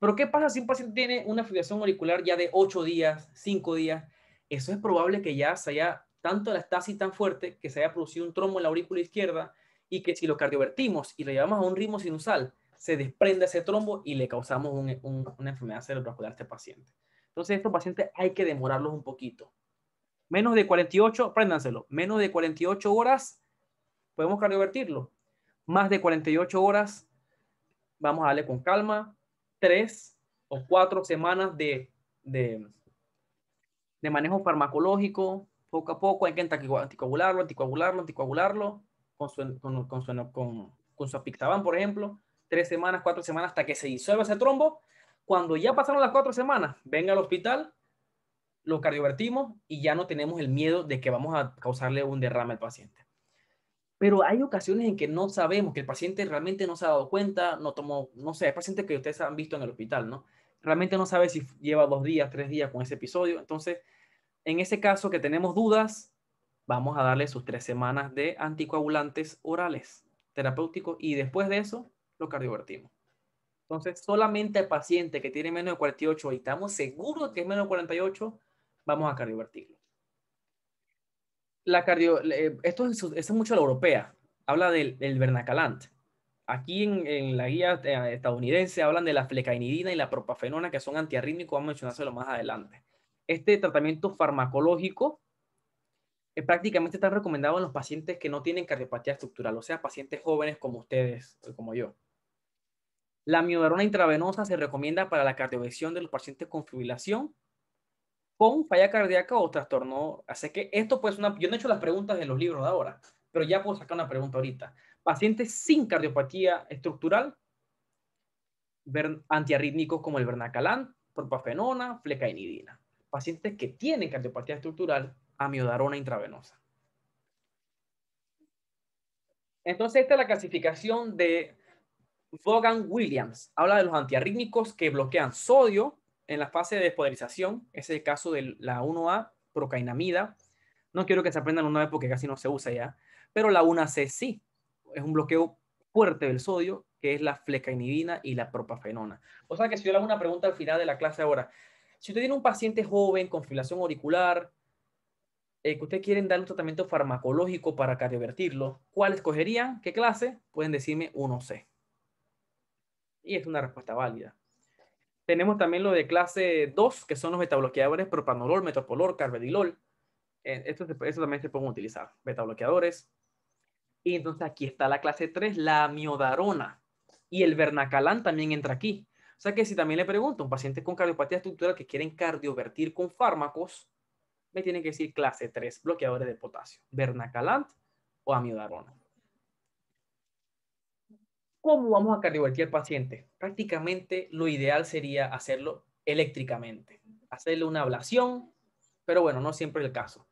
Pero ¿qué pasa si un paciente tiene una fibrilación auricular ya de 8 días, 5 días? Eso es probable que ya se haya tanto la estasis tan fuerte que se haya producido un trombo en la aurícula izquierda y que si lo cardiovertimos y lo llevamos a un ritmo sinusal, se desprende ese trombo y le causamos una enfermedad cerebrovascular a este paciente. Entonces, estos pacientes hay que demorarlos un poquito. Menos de 48, préndanselo, menos de 48 horas podemos cardiovertirlo. Más de 48 horas vamos a darle con calma, tres o cuatro semanas de, de, de manejo farmacológico, poco a poco, hay que anticoagularlo, anticoagularlo, anticoagularlo, con su, con, con, por ejemplo, tres semanas, cuatro semanas, hasta que se disuelva ese trombo. Cuando ya pasaron las cuatro semanas, venga al hospital, lo cardiovertimos y ya no tenemos el miedo de que vamos a causarle un derrame al paciente. Pero hay ocasiones en que no sabemos, que el paciente realmente no se ha dado cuenta, no tomó, no sé, hay pacientes que ustedes han visto en el hospital, ¿no? Realmente no sabe si lleva dos días, tres días con ese episodio. Entonces, en ese caso que tenemos dudas, vamos a darle sus tres semanas de anticoagulantes orales terapéuticos y después de eso lo cardiovertimos. Entonces, solamente el paciente que tiene menos de 48 y estamos seguros que es menos de 48, vamos a cardiovertirlo. La cardio, esto, es, es mucho la europea, habla del, del Aquí en, en, la guía eh, estadounidense hablan de la flecainidina y la propafenona, que son antiarrítmicos, vamos a mencionárselo más adelante. Este tratamiento farmacológico eh, prácticamente está recomendado en los pacientes que no tienen cardiopatía estructural, o sea, pacientes jóvenes como ustedes, eh, como yo. La mioderona intravenosa se recomienda para la cardiovesión de los pacientes con fibrilación, con falla cardíaca o trastorno. Así que esto pues una, yo no he hecho las preguntas en los libros de ahora, pero ya puedo sacar una pregunta ahorita. Pacientes sin cardiopatía estructural, antiarrítmicos como el vernacalán propafenona, flecainidina. Pacientes que tienen cardiopatía estructural, amiodarona intravenosa. Entonces, esta es la clasificación de Vaughan Williams. Habla de los antiarrítmicos que bloquean sodio en la fase de despoderización. es el caso de la 1A, procainamida. No quiero que se aprendan una vez porque casi no se usa ya. Pero la 1C sí. Es un bloqueo fuerte del sodio, que es la flecainidina y la propafenona. O sea que si yo le hago una pregunta al final de la clase ahora, si usted tiene un paciente joven con filación auricular, eh, que ustedes quieren dar un tratamiento farmacológico para cardiovertirlo, ¿cuál escogerían? ¿Qué clase? Pueden decirme 1C. Y es una respuesta válida. Tenemos también lo de clase 2, que son los betabloqueadores propanolol, metoprolol, carvedilol. Eh, esto, también se pueden utilizar, betabloqueadores. Y entonces aquí está la clase 3, la miodarona. Y el vernacalan también entra aquí. O sea que si también le pregunto a un paciente con cardiopatía estructural que quieren cardiovertir con fármacos, me tiene que decir clase 3, bloqueadores de potasio, bernacalant o amiodarona. ¿Cómo vamos a cardiovertir al paciente? Prácticamente lo ideal sería hacerlo eléctricamente, hacerle una ablación, pero bueno, no siempre es el caso.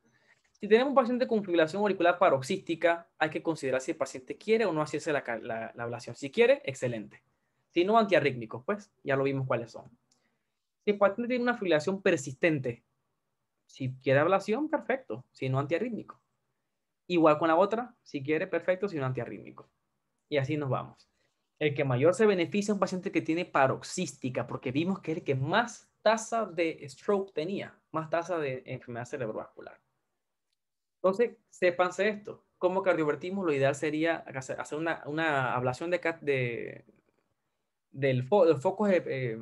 Si tenemos un paciente con fibrilación auricular paroxística, hay que considerar si el paciente quiere o no hacerse la, la ablación. Si quiere, excelente. Si no, antiarrítmicos, pues ya lo vimos cuáles son. Si el paciente tiene una fibrilación persistente, si quiere ablación, perfecto, si no antiarrítmico. Igual con la otra, si quiere, perfecto, si no antiarrítmico. Y así nos vamos. El que mayor se beneficia es un paciente que tiene paroxística, porque vimos que es el que más tasa de stroke tenía, más tasa de enfermedad cerebrovascular. Entonces, sépanse esto. Como cardiovertimos, lo ideal sería hacer una, una ablación de, de del eh, eh,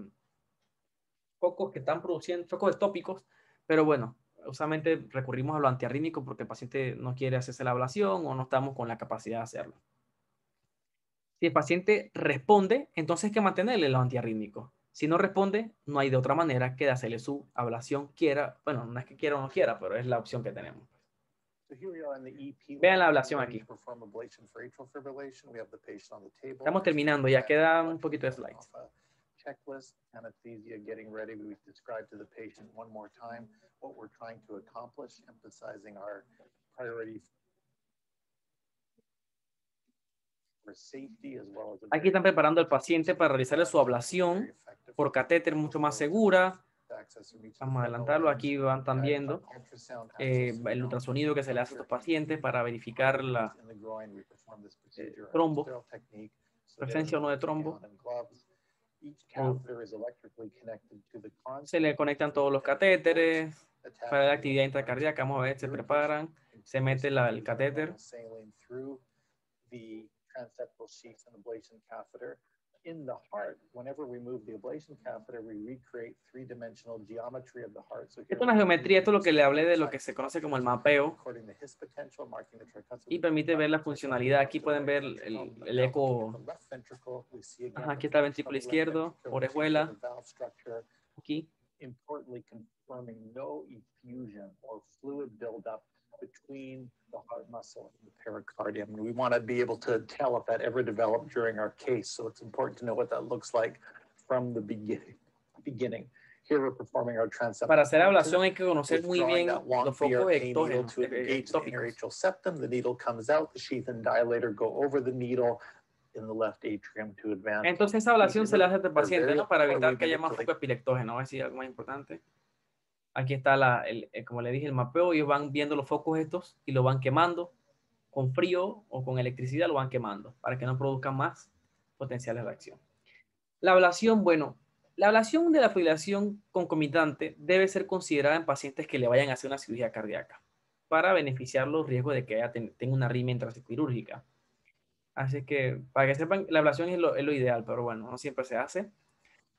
focos, que están produciendo, focos estópicos. Pero bueno, usualmente recurrimos a lo antiarrítmico porque el paciente no quiere hacerse la ablación o no estamos con la capacidad de hacerlo. Si el paciente responde, entonces hay que mantenerle lo antiarrítmico. Si no responde, no hay de otra manera que hacerle su ablación, quiera, bueno, no es que quiera o no quiera, pero es la opción que tenemos. E Vean la ablación aquí. Estamos terminando, ya queda un poquito de slides. Uh, Aquí están preparando al paciente para realizarle su ablación por catéter mucho más segura. Vamos a adelantarlo. Aquí van viendo eh, el ultrasonido que se le hace a estos pacientes para verificar la eh, trombo, presencia o no de trombo. Oh. Se le conectan todos los catéteres. Para la actividad intracardíaca, vamos a ver, se preparan, se mete la, el catéter in the heart, whenever we move the ablation catheter, we recreate three-dimensional geometry of the heart. So esto es una geometría, esto es lo que le hablé de lo que se conoce como el mapeo y permite ver la funcionalidad. Aquí pueden ver el, eco. Ajá, aquí está el ventrículo izquierdo, orejuela. Aquí. Importantly, confirming no effusion or fluid buildup between the heart muscle and the pericardium. And we want to be able to tell if that ever developed during our case. So it's important to know what that looks like from the beginning. beginning. Here we're performing our Para hacer ablación hay que conocer muy bien los focos ectógenos. The septum, the needle comes out, the sheath and dilator go over the needle, In the left atrium to advance. Entonces esa ablación se le hace al paciente, ¿no? Para evitar que haya más foco epilectógeno, es algo más importante. Aquí está, eh, como le dije, el mapeo. Ellos van viendo los focos estos y lo van quemando con frío o con electricidad, lo van quemando para que no produzcan más potenciales de reacción. La ablación, bueno, la ablación de la fibrilación concomitante debe ser considerada en pacientes que le vayan a hacer una cirugía cardíaca para beneficiar los riesgos de que tenga una arritmia intraquirúrgica. Así que, para que sepan, la ablación es lo ideal, pero bueno, no siempre se hace.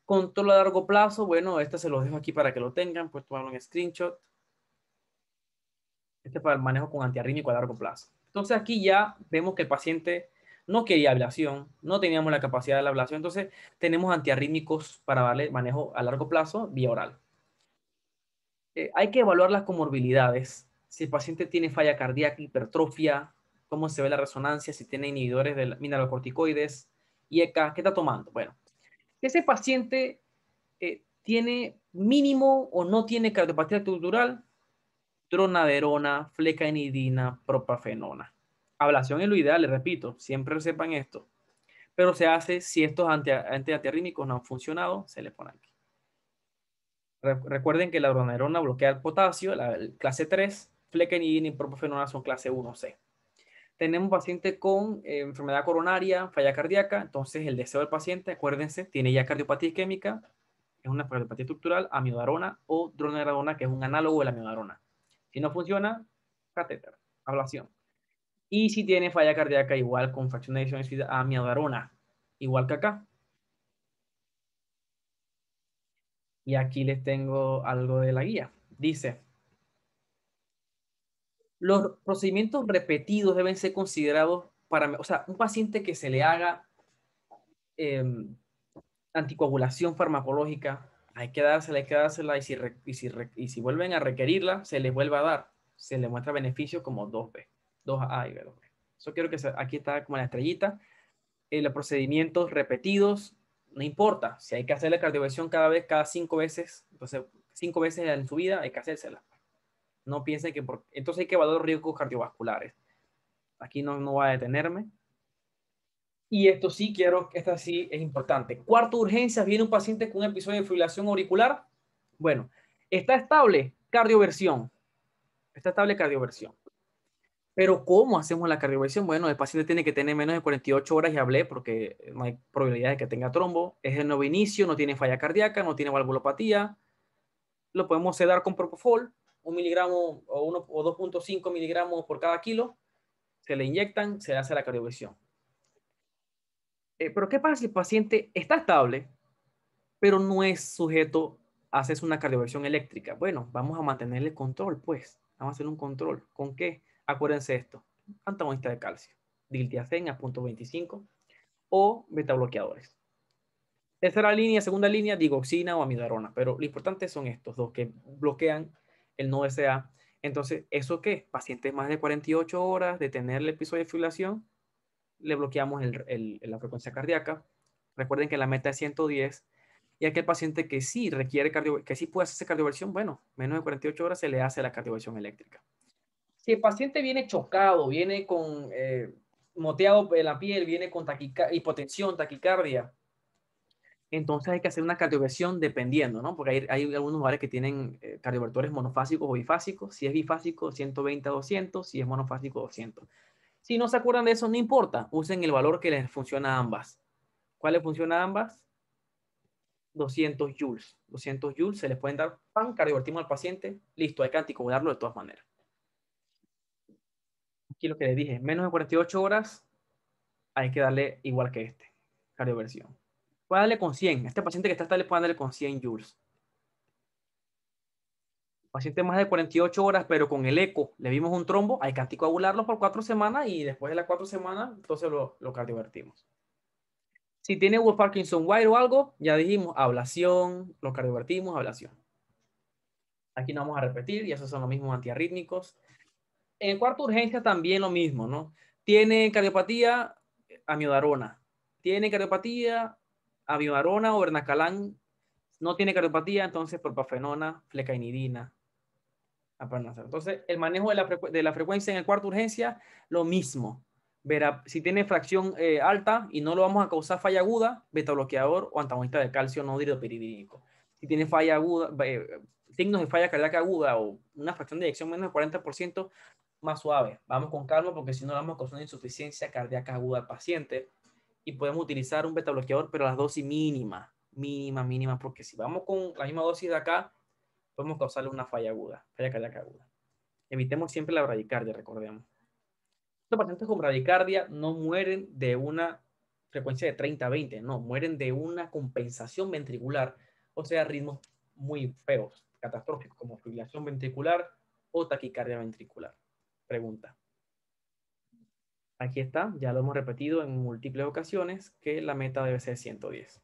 Control a largo plazo, bueno, este se los dejo aquí para que lo tengan, pues tomar un screenshot. Este es para el manejo con antiarrítmico a largo plazo. Entonces aquí ya vemos que el paciente no quería ablación, no teníamos la capacidad de la ablación, entonces tenemos antiarrítmicos para darle manejo a largo plazo vía oral. Eh, hay que evaluar las comorbilidades, si el paciente tiene falla cardíaca, hipertrofia, cómo se ve la resonancia, si tiene inhibidores de mineralocorticoides, IECA, ¿qué está tomando? Bueno, ese paciente eh, tiene mínimo o no tiene cardiopatía estructural? dronaderona, flecainidina, propafenona. Ablación es lo ideal, les repito, siempre sepan esto. Pero se hace si estos antiarrítmicos no han funcionado, se le pone aquí. Recuerden que la dronaderona bloquea el potasio, la, clase 3, flecainidina y propafenona son clase 1C tenemos paciente con eh, enfermedad coronaria, falla cardíaca, entonces el deseo del paciente, acuérdense, tiene ya cardiopatía isquémica, es una cardiopatía estructural, amiodarona o droneradona, que es un análogo de la amiodarona. Si no funciona, catéter, ablación. Y si tiene falla cardíaca, igual con fracción de adición a amiodarona, igual que acá. Y aquí les tengo algo de la guía. Dice, los procedimientos repetidos deben ser considerados para, o sea, un paciente que se le haga em, anticoagulación farmacológica, hay que dársela, hay que dársela, y si, vuelven a requerirla, se les vuelve a dar. Se le muestra beneficio como 2B, 2A y 2 b Eso quiero que aquí está como la estrellita. Eh, los procedimientos repetidos, no importa. Si hay que hacer la cardioversión cada vez, cada cinco veces, entonces cinco veces en su vida, hay que hacérsela. No piensen que por... Entonces hay que evaluar riesgos cardiovasculares. Aquí no, no va a detenerme. Y esto sí quiero, esto sí es importante. Cuarto urgencia, viene un paciente con un episodio de fibrilación auricular. Bueno, está estable cardioversión. Está estable cardioversión. Pero ¿cómo hacemos la cardioversión? Bueno, el paciente tiene que tener menos de 48 horas, y hablé, porque no hay probabilidad de que tenga trombo. Es el nuevo inicio, no tiene falla cardíaca, no tiene valvulopatía. Lo podemos sedar con propofol un miligramo o, o 2.5 miligramos por cada kilo, se le inyectan, se le hace la cardioversión. Eh, pero ¿qué pasa si el paciente está estable, pero no es sujeto a hacer una cardioversión eléctrica? Bueno, vamos a mantenerle control, pues. Vamos a hacer un control. ¿Con qué? Acuérdense esto. Antagonista de calcio, diltiazem a punto 25 o betabloqueadores. Tercera línea, segunda línea, digoxina o amidarona. Pero lo importante son estos dos que bloquean el no desea. Entonces, ¿eso qué? Paciente más de 48 horas de tener el episodio de fibrilación, le bloqueamos la frecuencia cardíaca. Recuerden que la meta es 110. Y aquel paciente que sí requiere cardio, que sí puede hacerse cardioversión, bueno, menos de 48 horas se le hace la cardioversión eléctrica. Si el paciente viene chocado, viene con eh, moteado en la piel, viene con hipotensión, taquicardia, entonces hay que hacer una cardioversión dependiendo, ¿no? Porque hay, algunos lugares que tienen eh, cardiovertores monofásicos o bifásicos. Si es bifásico, 120 a 200. Si es monofásico, 200. Si no se acuerdan de eso, no importa. Usen el valor que les funciona a ambas. ¿Cuál les funciona a ambas? 200 joules. 200 joules se les pueden dar, pan, cardiovertimos al paciente. Listo, hay que anticoagularlo de todas maneras. Aquí lo que les dije, menos de 48 horas hay que darle igual que este, cardioversión. Pueden darle con 100. Este paciente que está estable puede darle con 100 joules. Paciente más de 48 horas, pero con el eco le vimos un trombo, hay que anticoagularlo por cuatro semanas y después de las cuatro semanas, entonces lo, lo cardiovertimos. Si tiene Wolf Parkinson White o algo, ya dijimos ablación, lo cardiovertimos, ablación. Aquí no vamos a repetir, y esos son los mismos antiarrítmicos. En cuarto urgencia también lo mismo, ¿no? Tiene cardiopatía eh, amiodarona, tiene cardiopatía avivarona o vernacalán no tiene cardiopatía, entonces propafenona, flecainidina. Entonces, el manejo de la, frecuencia en el cuarto urgencia, lo mismo. si tiene fracción eh, alta y no lo vamos a causar falla aguda, beta bloqueador o antagonista de calcio no piridínico. Si tiene falla aguda, signos de falla cardíaca aguda o una fracción de eyección menos del 40%, más suave. Vamos con calma porque si no, vamos a causar insuficiencia cardíaca aguda al paciente y podemos utilizar un beta bloqueador, pero las dosis mínimas, mínimas, mínimas, porque si vamos con la misma dosis de acá, podemos causarle una falla aguda, falla cardíaca aguda. Evitemos siempre la bradicardia, recordemos. Los pacientes con bradicardia no mueren de una frecuencia de 30-20, a no, mueren de una compensación ventricular, o sea, ritmos muy feos, catastróficos, como fibrilación ventricular o taquicardia ventricular. Pregunta. Aquí está, ya lo hemos repetido en múltiples ocasiones, que la meta debe ser 110.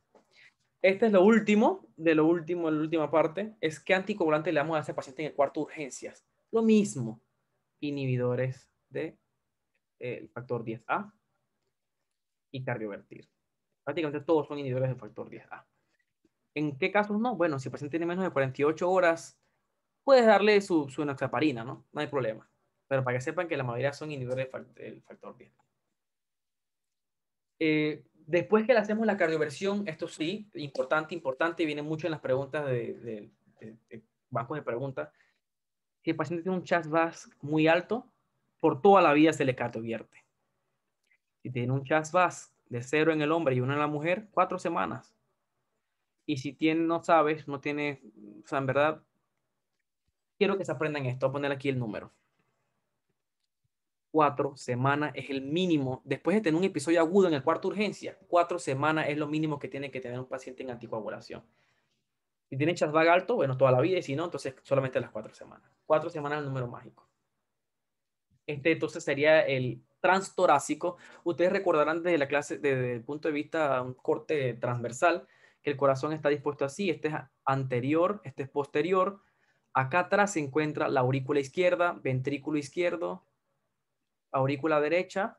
Este es lo último, de lo último, la última parte, es qué anticoagulante le damos a ese paciente en el cuarto de urgencias. Lo mismo, inhibidores del de, eh, el factor 10A y cardiovertir. Prácticamente todos son inhibidores del factor 10A. ¿En qué casos no? Bueno, si el paciente tiene menos de 48 horas, puedes darle su, su enoxaparina, ¿no? No hay problema pero para que sepan que la mayoría son inhibidores del factor 10. Eh, después que le hacemos la cardioversión, esto sí, importante, importante, viene mucho en las preguntas de, de, de, bancos de preguntas. Si el paciente tiene un chas-vas muy alto, por toda la vida se le cardiovierte. Si tiene un chas-vas de cero en el hombre y uno en la mujer, cuatro semanas. Y si tiene, no sabes, no tiene, o sea, en verdad, quiero que se aprendan esto, voy a poner aquí el número cuatro semanas es el mínimo. Después de tener un episodio agudo en el cuarto urgencia, cuatro semanas es lo mínimo que tiene que tener un paciente en anticoagulación. Si tiene Chasbag alto, bueno, toda la vida, y si no, entonces solamente las cuatro semanas. Cuatro semanas es el número mágico. Este entonces sería el transtorácico. Ustedes recordarán desde la clase, desde el punto de vista un corte transversal, que el corazón está dispuesto así. Este es anterior, este es posterior. Acá atrás se encuentra la aurícula izquierda, ventrículo izquierdo, aurícula derecha,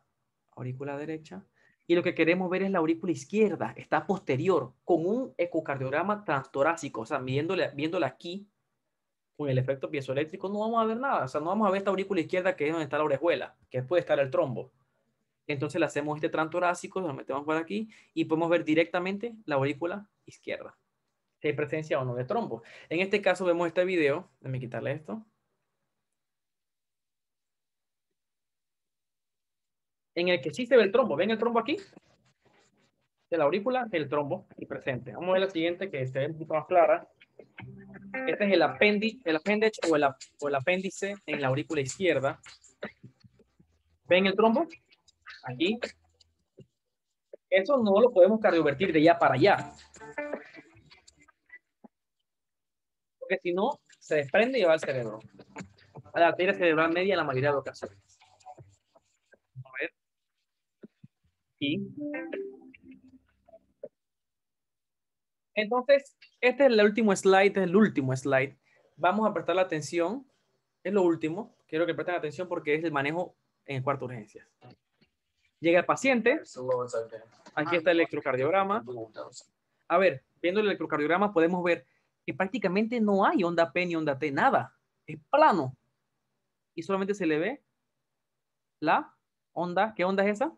aurícula derecha, y lo que queremos ver es la aurícula izquierda, está posterior, con un ecocardiograma transtorácico, o sea, viéndole, viéndola aquí, con el efecto piezoeléctrico, no vamos a ver nada, o sea, no vamos a ver esta aurícula izquierda que es donde está la orejuela, que puede estar el trombo. Entonces le hacemos este transtorácico, lo metemos por aquí y podemos ver directamente la aurícula izquierda. Si hay presencia o no de trombo. En este caso vemos este video, déjame quitarle esto. en el que sí se ve el trombo. ¿Ven el trombo aquí? De la aurícula, el trombo y presente. Vamos a ver la siguiente que esté un poco más clara. Este es el apéndice, el o el, apéndice en la aurícula izquierda. ¿Ven el trombo? Aquí. Eso no lo podemos cardiovertir de allá para allá. Porque si no, se desprende y va al cerebro. A la arteria cerebral media en la mayoría de ocasiones. Entonces, este es el último slide, este es el último slide. Vamos a prestar la atención, es lo último, quiero que presten atención porque es el manejo en el cuarto urgencias. Llega el paciente, aquí está el electrocardiograma. A ver, viendo el electrocardiograma podemos ver que prácticamente no hay onda P ni onda T, nada, es plano. Y solamente se le ve la onda, ¿qué onda es esa?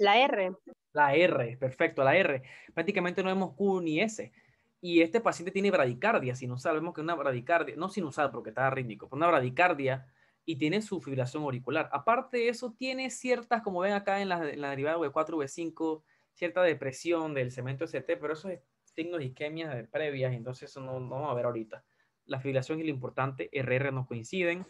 La R. La R, perfecto, la R. Prácticamente no vemos Q ni S. Y este paciente tiene bradicardia no sabemos que una bradicardia, no sinusal porque está rítmico, pero una bradicardia y tiene su fibrilación auricular. Aparte de eso, tiene ciertas, como ven acá en la, derivada V4, V5, cierta depresión del cemento ST, pero eso es signos de isquemias previas, entonces eso no, vamos a ver ahorita. La fibrilación es lo importante, RR no coinciden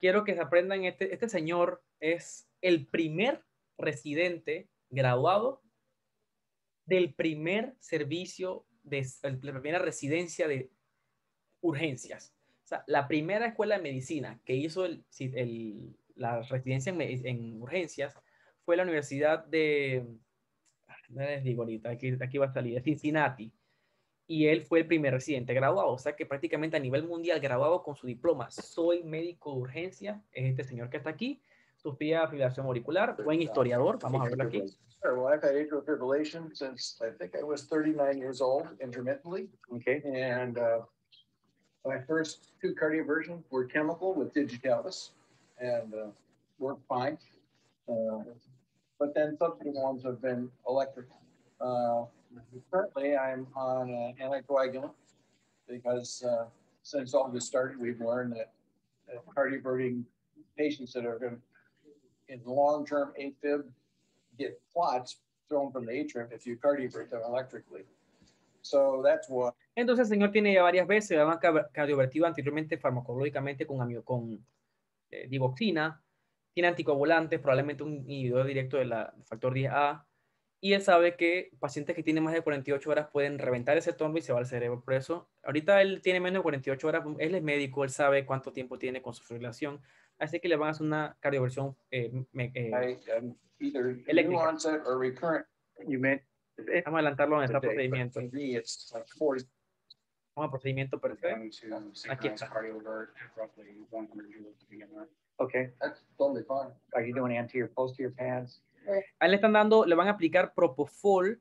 quiero que se aprendan, este, este, señor es el primer residente graduado del primer servicio, de, la primera residencia de urgencias. la primera escuela de medicina que hizo la residencia en, urgencias fue la Universidad de, aquí, va a salir, de Cincinnati y él fue el primer residente graduado, o sea que prácticamente a nivel mundial graduado con su diploma, soy médico de urgencia, es este señor que está aquí, sufría fibrilación auricular, buen historiador, vamos a verlo aquí. Bueno, Well, I've had atrial since I think 39 years old intermittently. Okay. And uh, my first two cardioversions were chemical with digitalis and uh, worked fine. Uh, but then subsequent ones have been electric. Uh, Currently, I'm on an anticoagulant because uh, since all this started, we've learned that, that cardioverting patients that are in long-term AFib get clots thrown from the atrium if you cardiovert them electrically. So that's what. Entonces, el señor tiene ya varias veces, lo cardiovertido anteriormente farmacológicamente con, amio, con eh, digoxina, tiene anticoagulantes, probablemente un inhibidor directo del factor 10A, y él sabe que pacientes que tienen más de 48 horas pueden reventar ese tomo y se va al cerebro. Por eso, ahorita él tiene menos de 48 horas, mm, él es médico, él sabe cuánto tiempo tiene con su fibrilación, así que le van a hacer una cardioversión eh, eh um, eléctrica. Eh, Vamos a adelantarlo en este procedimiento. Vamos a procedimiento perfecto. Aquí está. Okay. Are you doing anterior, posterior pants a le están dando, le van a aplicar propofol,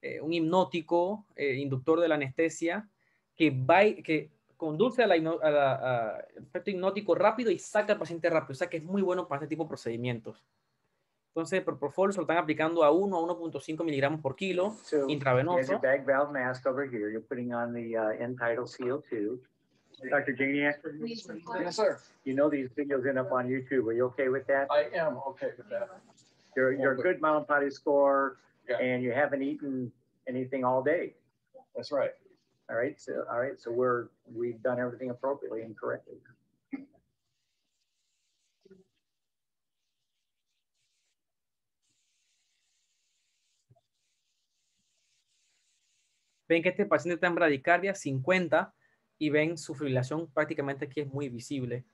eh, un hipnótico, eh, inductor de la anestesia, que, va, que conduce al efecto hipnótico rápido y saca al paciente rápido. O sea que es muy bueno para este tipo de procedimientos. Entonces, propofol se lo están aplicando a 1 a 1.5 miligramos por kilo intravenoso. videos YouTube. You're, you're a good Mountain Potty score Yeah. and you haven't eaten anything all day. That's right. All right, so, all right, so we're, we've done everything appropriately and correctly. Ven que este paciente está en bradicardia 50 y ven su fibrilación prácticamente aquí es muy visible.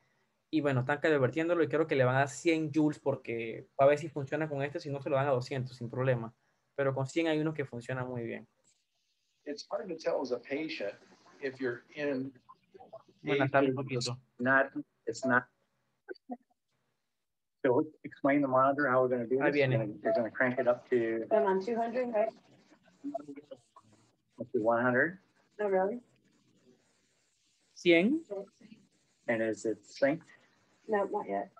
y bueno, están convirtiéndolo y creo que le van a dar 100 joules porque a ver si funciona con este, si no se lo dan a 200 sin problema. Pero con 100 hay uno que funciona muy bien. It's hard to tell as a patient if you're in Buenas tardes, poquito. Not, it's not. So explain the monitor how we're going to do this. Ahí viene. You're going to crank it up to. I'm on 200, right? Up to 100. ¿No, really? 100. And is it no, not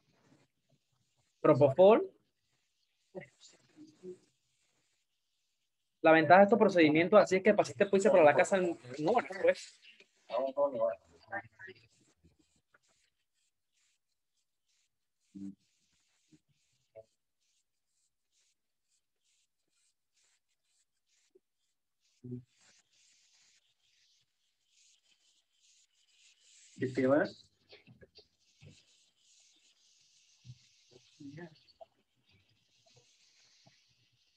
Propofol. La ventaja de estos procedimientos así es que el paciente puede para la casa en, horas, pues. ¿Qué te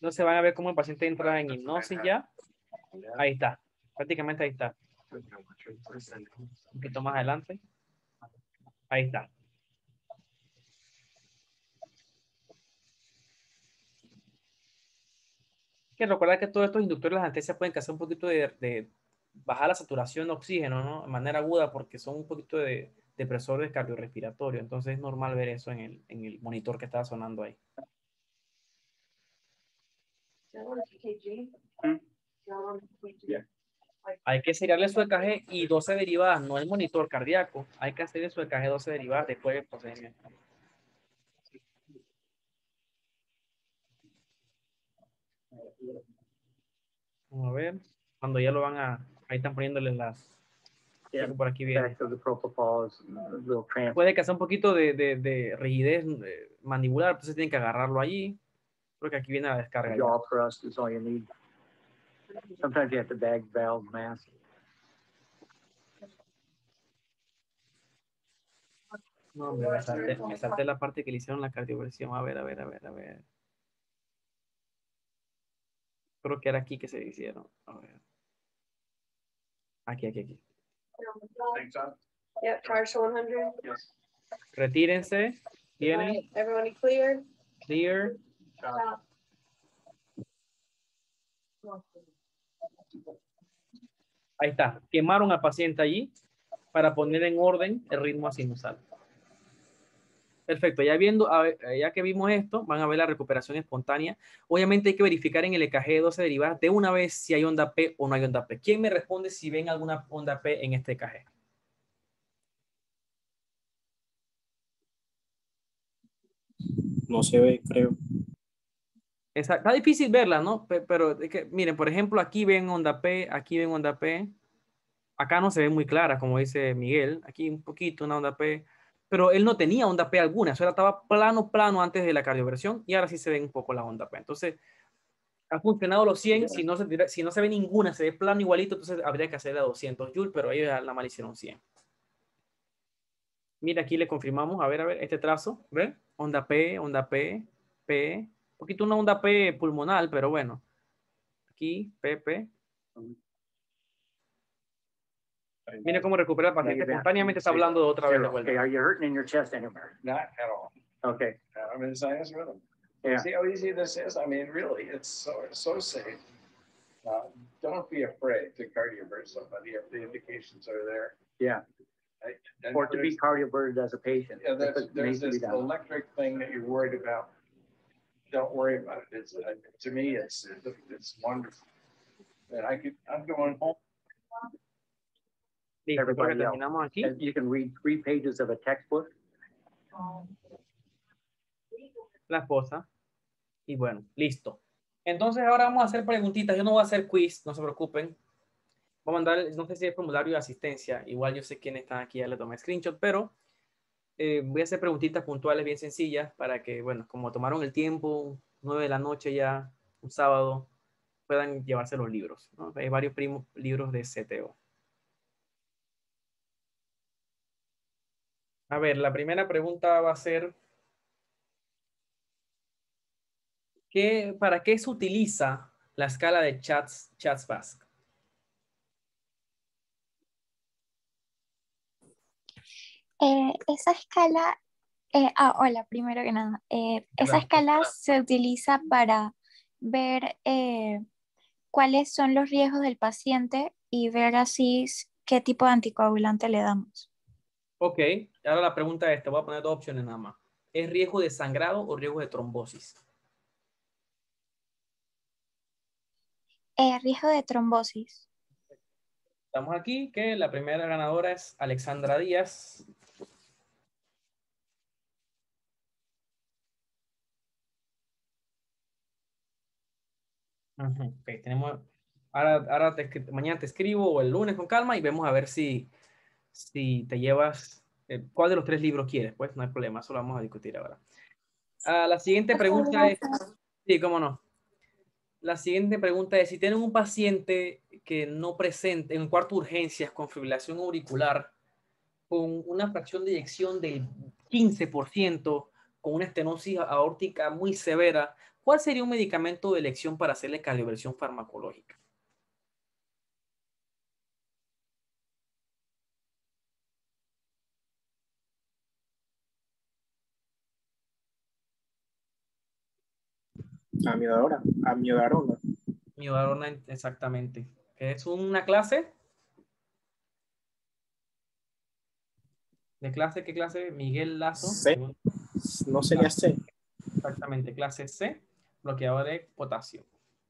No se van a ver cómo el paciente entra en hipnosis ya. Ahí está. Prácticamente ahí está. Un poquito más adelante. Ahí está. Que recuerda que todos estos inductores de las anestesias pueden causar un poquito de, bajar la saturación de oxígeno, ¿no? De manera aguda, porque son un poquito de depresores cardiorrespiratorio. Entonces es normal ver eso en el, en el monitor que estaba sonando ahí. Hay que seriarle su EKG y 12 derivadas, no el monitor cardíaco. Hay que hacerle su EKG 12 derivadas después del procedimiento. Vamos a ver, cuando ya lo van a, ahí están poniéndole las, por aquí bien Puede que sea un poquito de, de rigidez eh, mandibular, entonces tienen que agarrarlo allí porque aquí viene la descarga. Jaw us is all you need. Sometimes you have to bag valve mass. No, me, me, salté, eh, me salté la parte que le hicieron la cardioversión. A ver, a ver, a ver, a ver. Creo que era aquí que se hicieron. A ver. Aquí, aquí, aquí. Yep, partial 100. Retírense. Tienen. Everybody clear. Clear. Ahí está. Quemaron al paciente allí para poner en orden el ritmo sinusal. Perfecto, ya viendo, ya que vimos esto, van a ver la recuperación espontánea. Obviamente hay que verificar en el EKG 12 derivadas de una vez si hay onda P o no hay onda P. ¿Quién me responde si ven alguna onda P en este EKG? No se ve, creo. Está, difícil verla, ¿no? Pero miren, por ejemplo, aquí ven onda P, aquí ven onda P. Acá no se ve muy clara, como dice Miguel. Aquí un poquito una onda P. Pero él no tenía onda P alguna. Eso estaba plano, plano antes de la cardioversión. Y ahora sí se ve un poco la onda P. Entonces, ha funcionado los 100. Si no, se, ve ninguna, se ve plano igualito, entonces habría que hacer a 200 joules. Pero ahí la mal hicieron 100. Mira, aquí le confirmamos. A ver, a ver, este trazo. ven, Onda P, onda P, P, poquito una onda P pulmonal, pero bueno. Aquí, PP. Mira cómo recupera el paciente. Espontáneamente está hablando de otra vez Okay, are you hurting in your chest anywhere? Not at all. Okay. I mean, sinus rhythm. Yeah. See how easy this is? I mean, really, it's so, so safe. Uh, don't be afraid to cardiovert somebody if the indications are there. Yeah. I, or to be cardioverted as a patient. Yeah, there's, there's this electric thing that you're worried about don't worry about it. It's, uh, to me, it's, it's wonderful. And I could, I'm going home. Everybody aquí. you can read three pages of a textbook. La esposa. Y bueno, listo. Entonces ahora vamos a hacer preguntitas. Yo no voy a hacer quiz, no se preocupen. Voy a mandar, no sé si es formulario de asistencia. Igual yo sé quién está aquí, ya le tomé screenshot, pero eh, voy a hacer preguntitas puntuales bien sencillas para que, bueno, como tomaron el tiempo, 9 de la noche ya, un sábado, puedan llevarse los libros. Hay varios libros de CTO. A ver, la primera pregunta va a ser, ¿para qué se utiliza la escala de chats, chats Eh, esa escala, eh, ah, hola, primero que nada, eh, esa escala se utiliza para ver cuáles son los riesgos del paciente y ver así qué tipo de anticoagulante le damos. Ok, ahora la pregunta es, te voy a poner dos opciones nada más. ¿Es riesgo de sangrado o riesgo de trombosis? riesgo de trombosis. Estamos aquí, que la primera ganadora es Alexandra Díaz. tenemos, ahora, mañana te escribo o el lunes con calma y vemos a ver si, si te llevas, eh, cuál de los tres libros quieres, pues no hay problema, solo vamos a discutir ahora. Ah, la siguiente pregunta es, sí, cómo no. La siguiente pregunta es, si tienen un paciente que no presente, en cuarto urgencias con fibrilación auricular, con una fracción de eyección del 15%, con una estenosis aórtica muy severa, ¿cuál sería un medicamento de elección para hacerle calibración farmacológica? Amiodarona. Amiodarona. Amiodarona, exactamente es una clase. ¿De clase qué clase? Miguel Lazo. No sería C. Exactamente, clase C, bloqueador de potasio.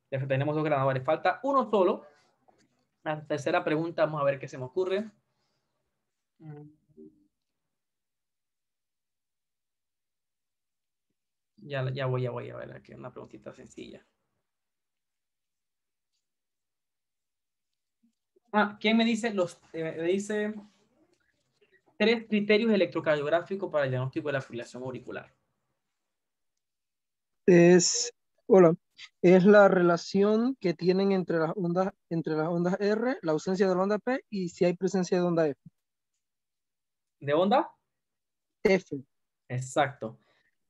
Ya tenemos dos granadores, falta uno solo. La tercera pregunta, vamos a ver qué se me ocurre. Ya, ya voy, ya voy a ver aquí una preguntita sencilla. Ah, ¿Quién me dice los eh, me dice tres criterios electrocardiográficos para el diagnóstico de la fibrilación auricular? Es, hola, es la relación que tienen entre las ondas entre las ondas R, la ausencia de la onda P y si hay presencia de onda F. ¿De onda? F. Exacto.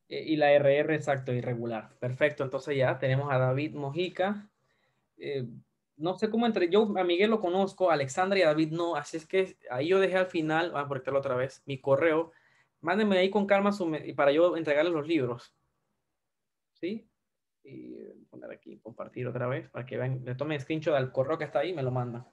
E, y la RR, exacto, irregular. Perfecto, entonces ya tenemos a David Mojica. Eh, no sé cómo entre yo a Miguel lo conozco, a Alexandra y a David no, así es que ahí yo dejé al final, ah, voy a ponerlo otra vez, mi correo, mándenme ahí con calma su, para yo entregarles los libros. ¿Sí? Y poner aquí, compartir otra vez, para que vean, le tomen screenshot al correo que está ahí y me lo manda.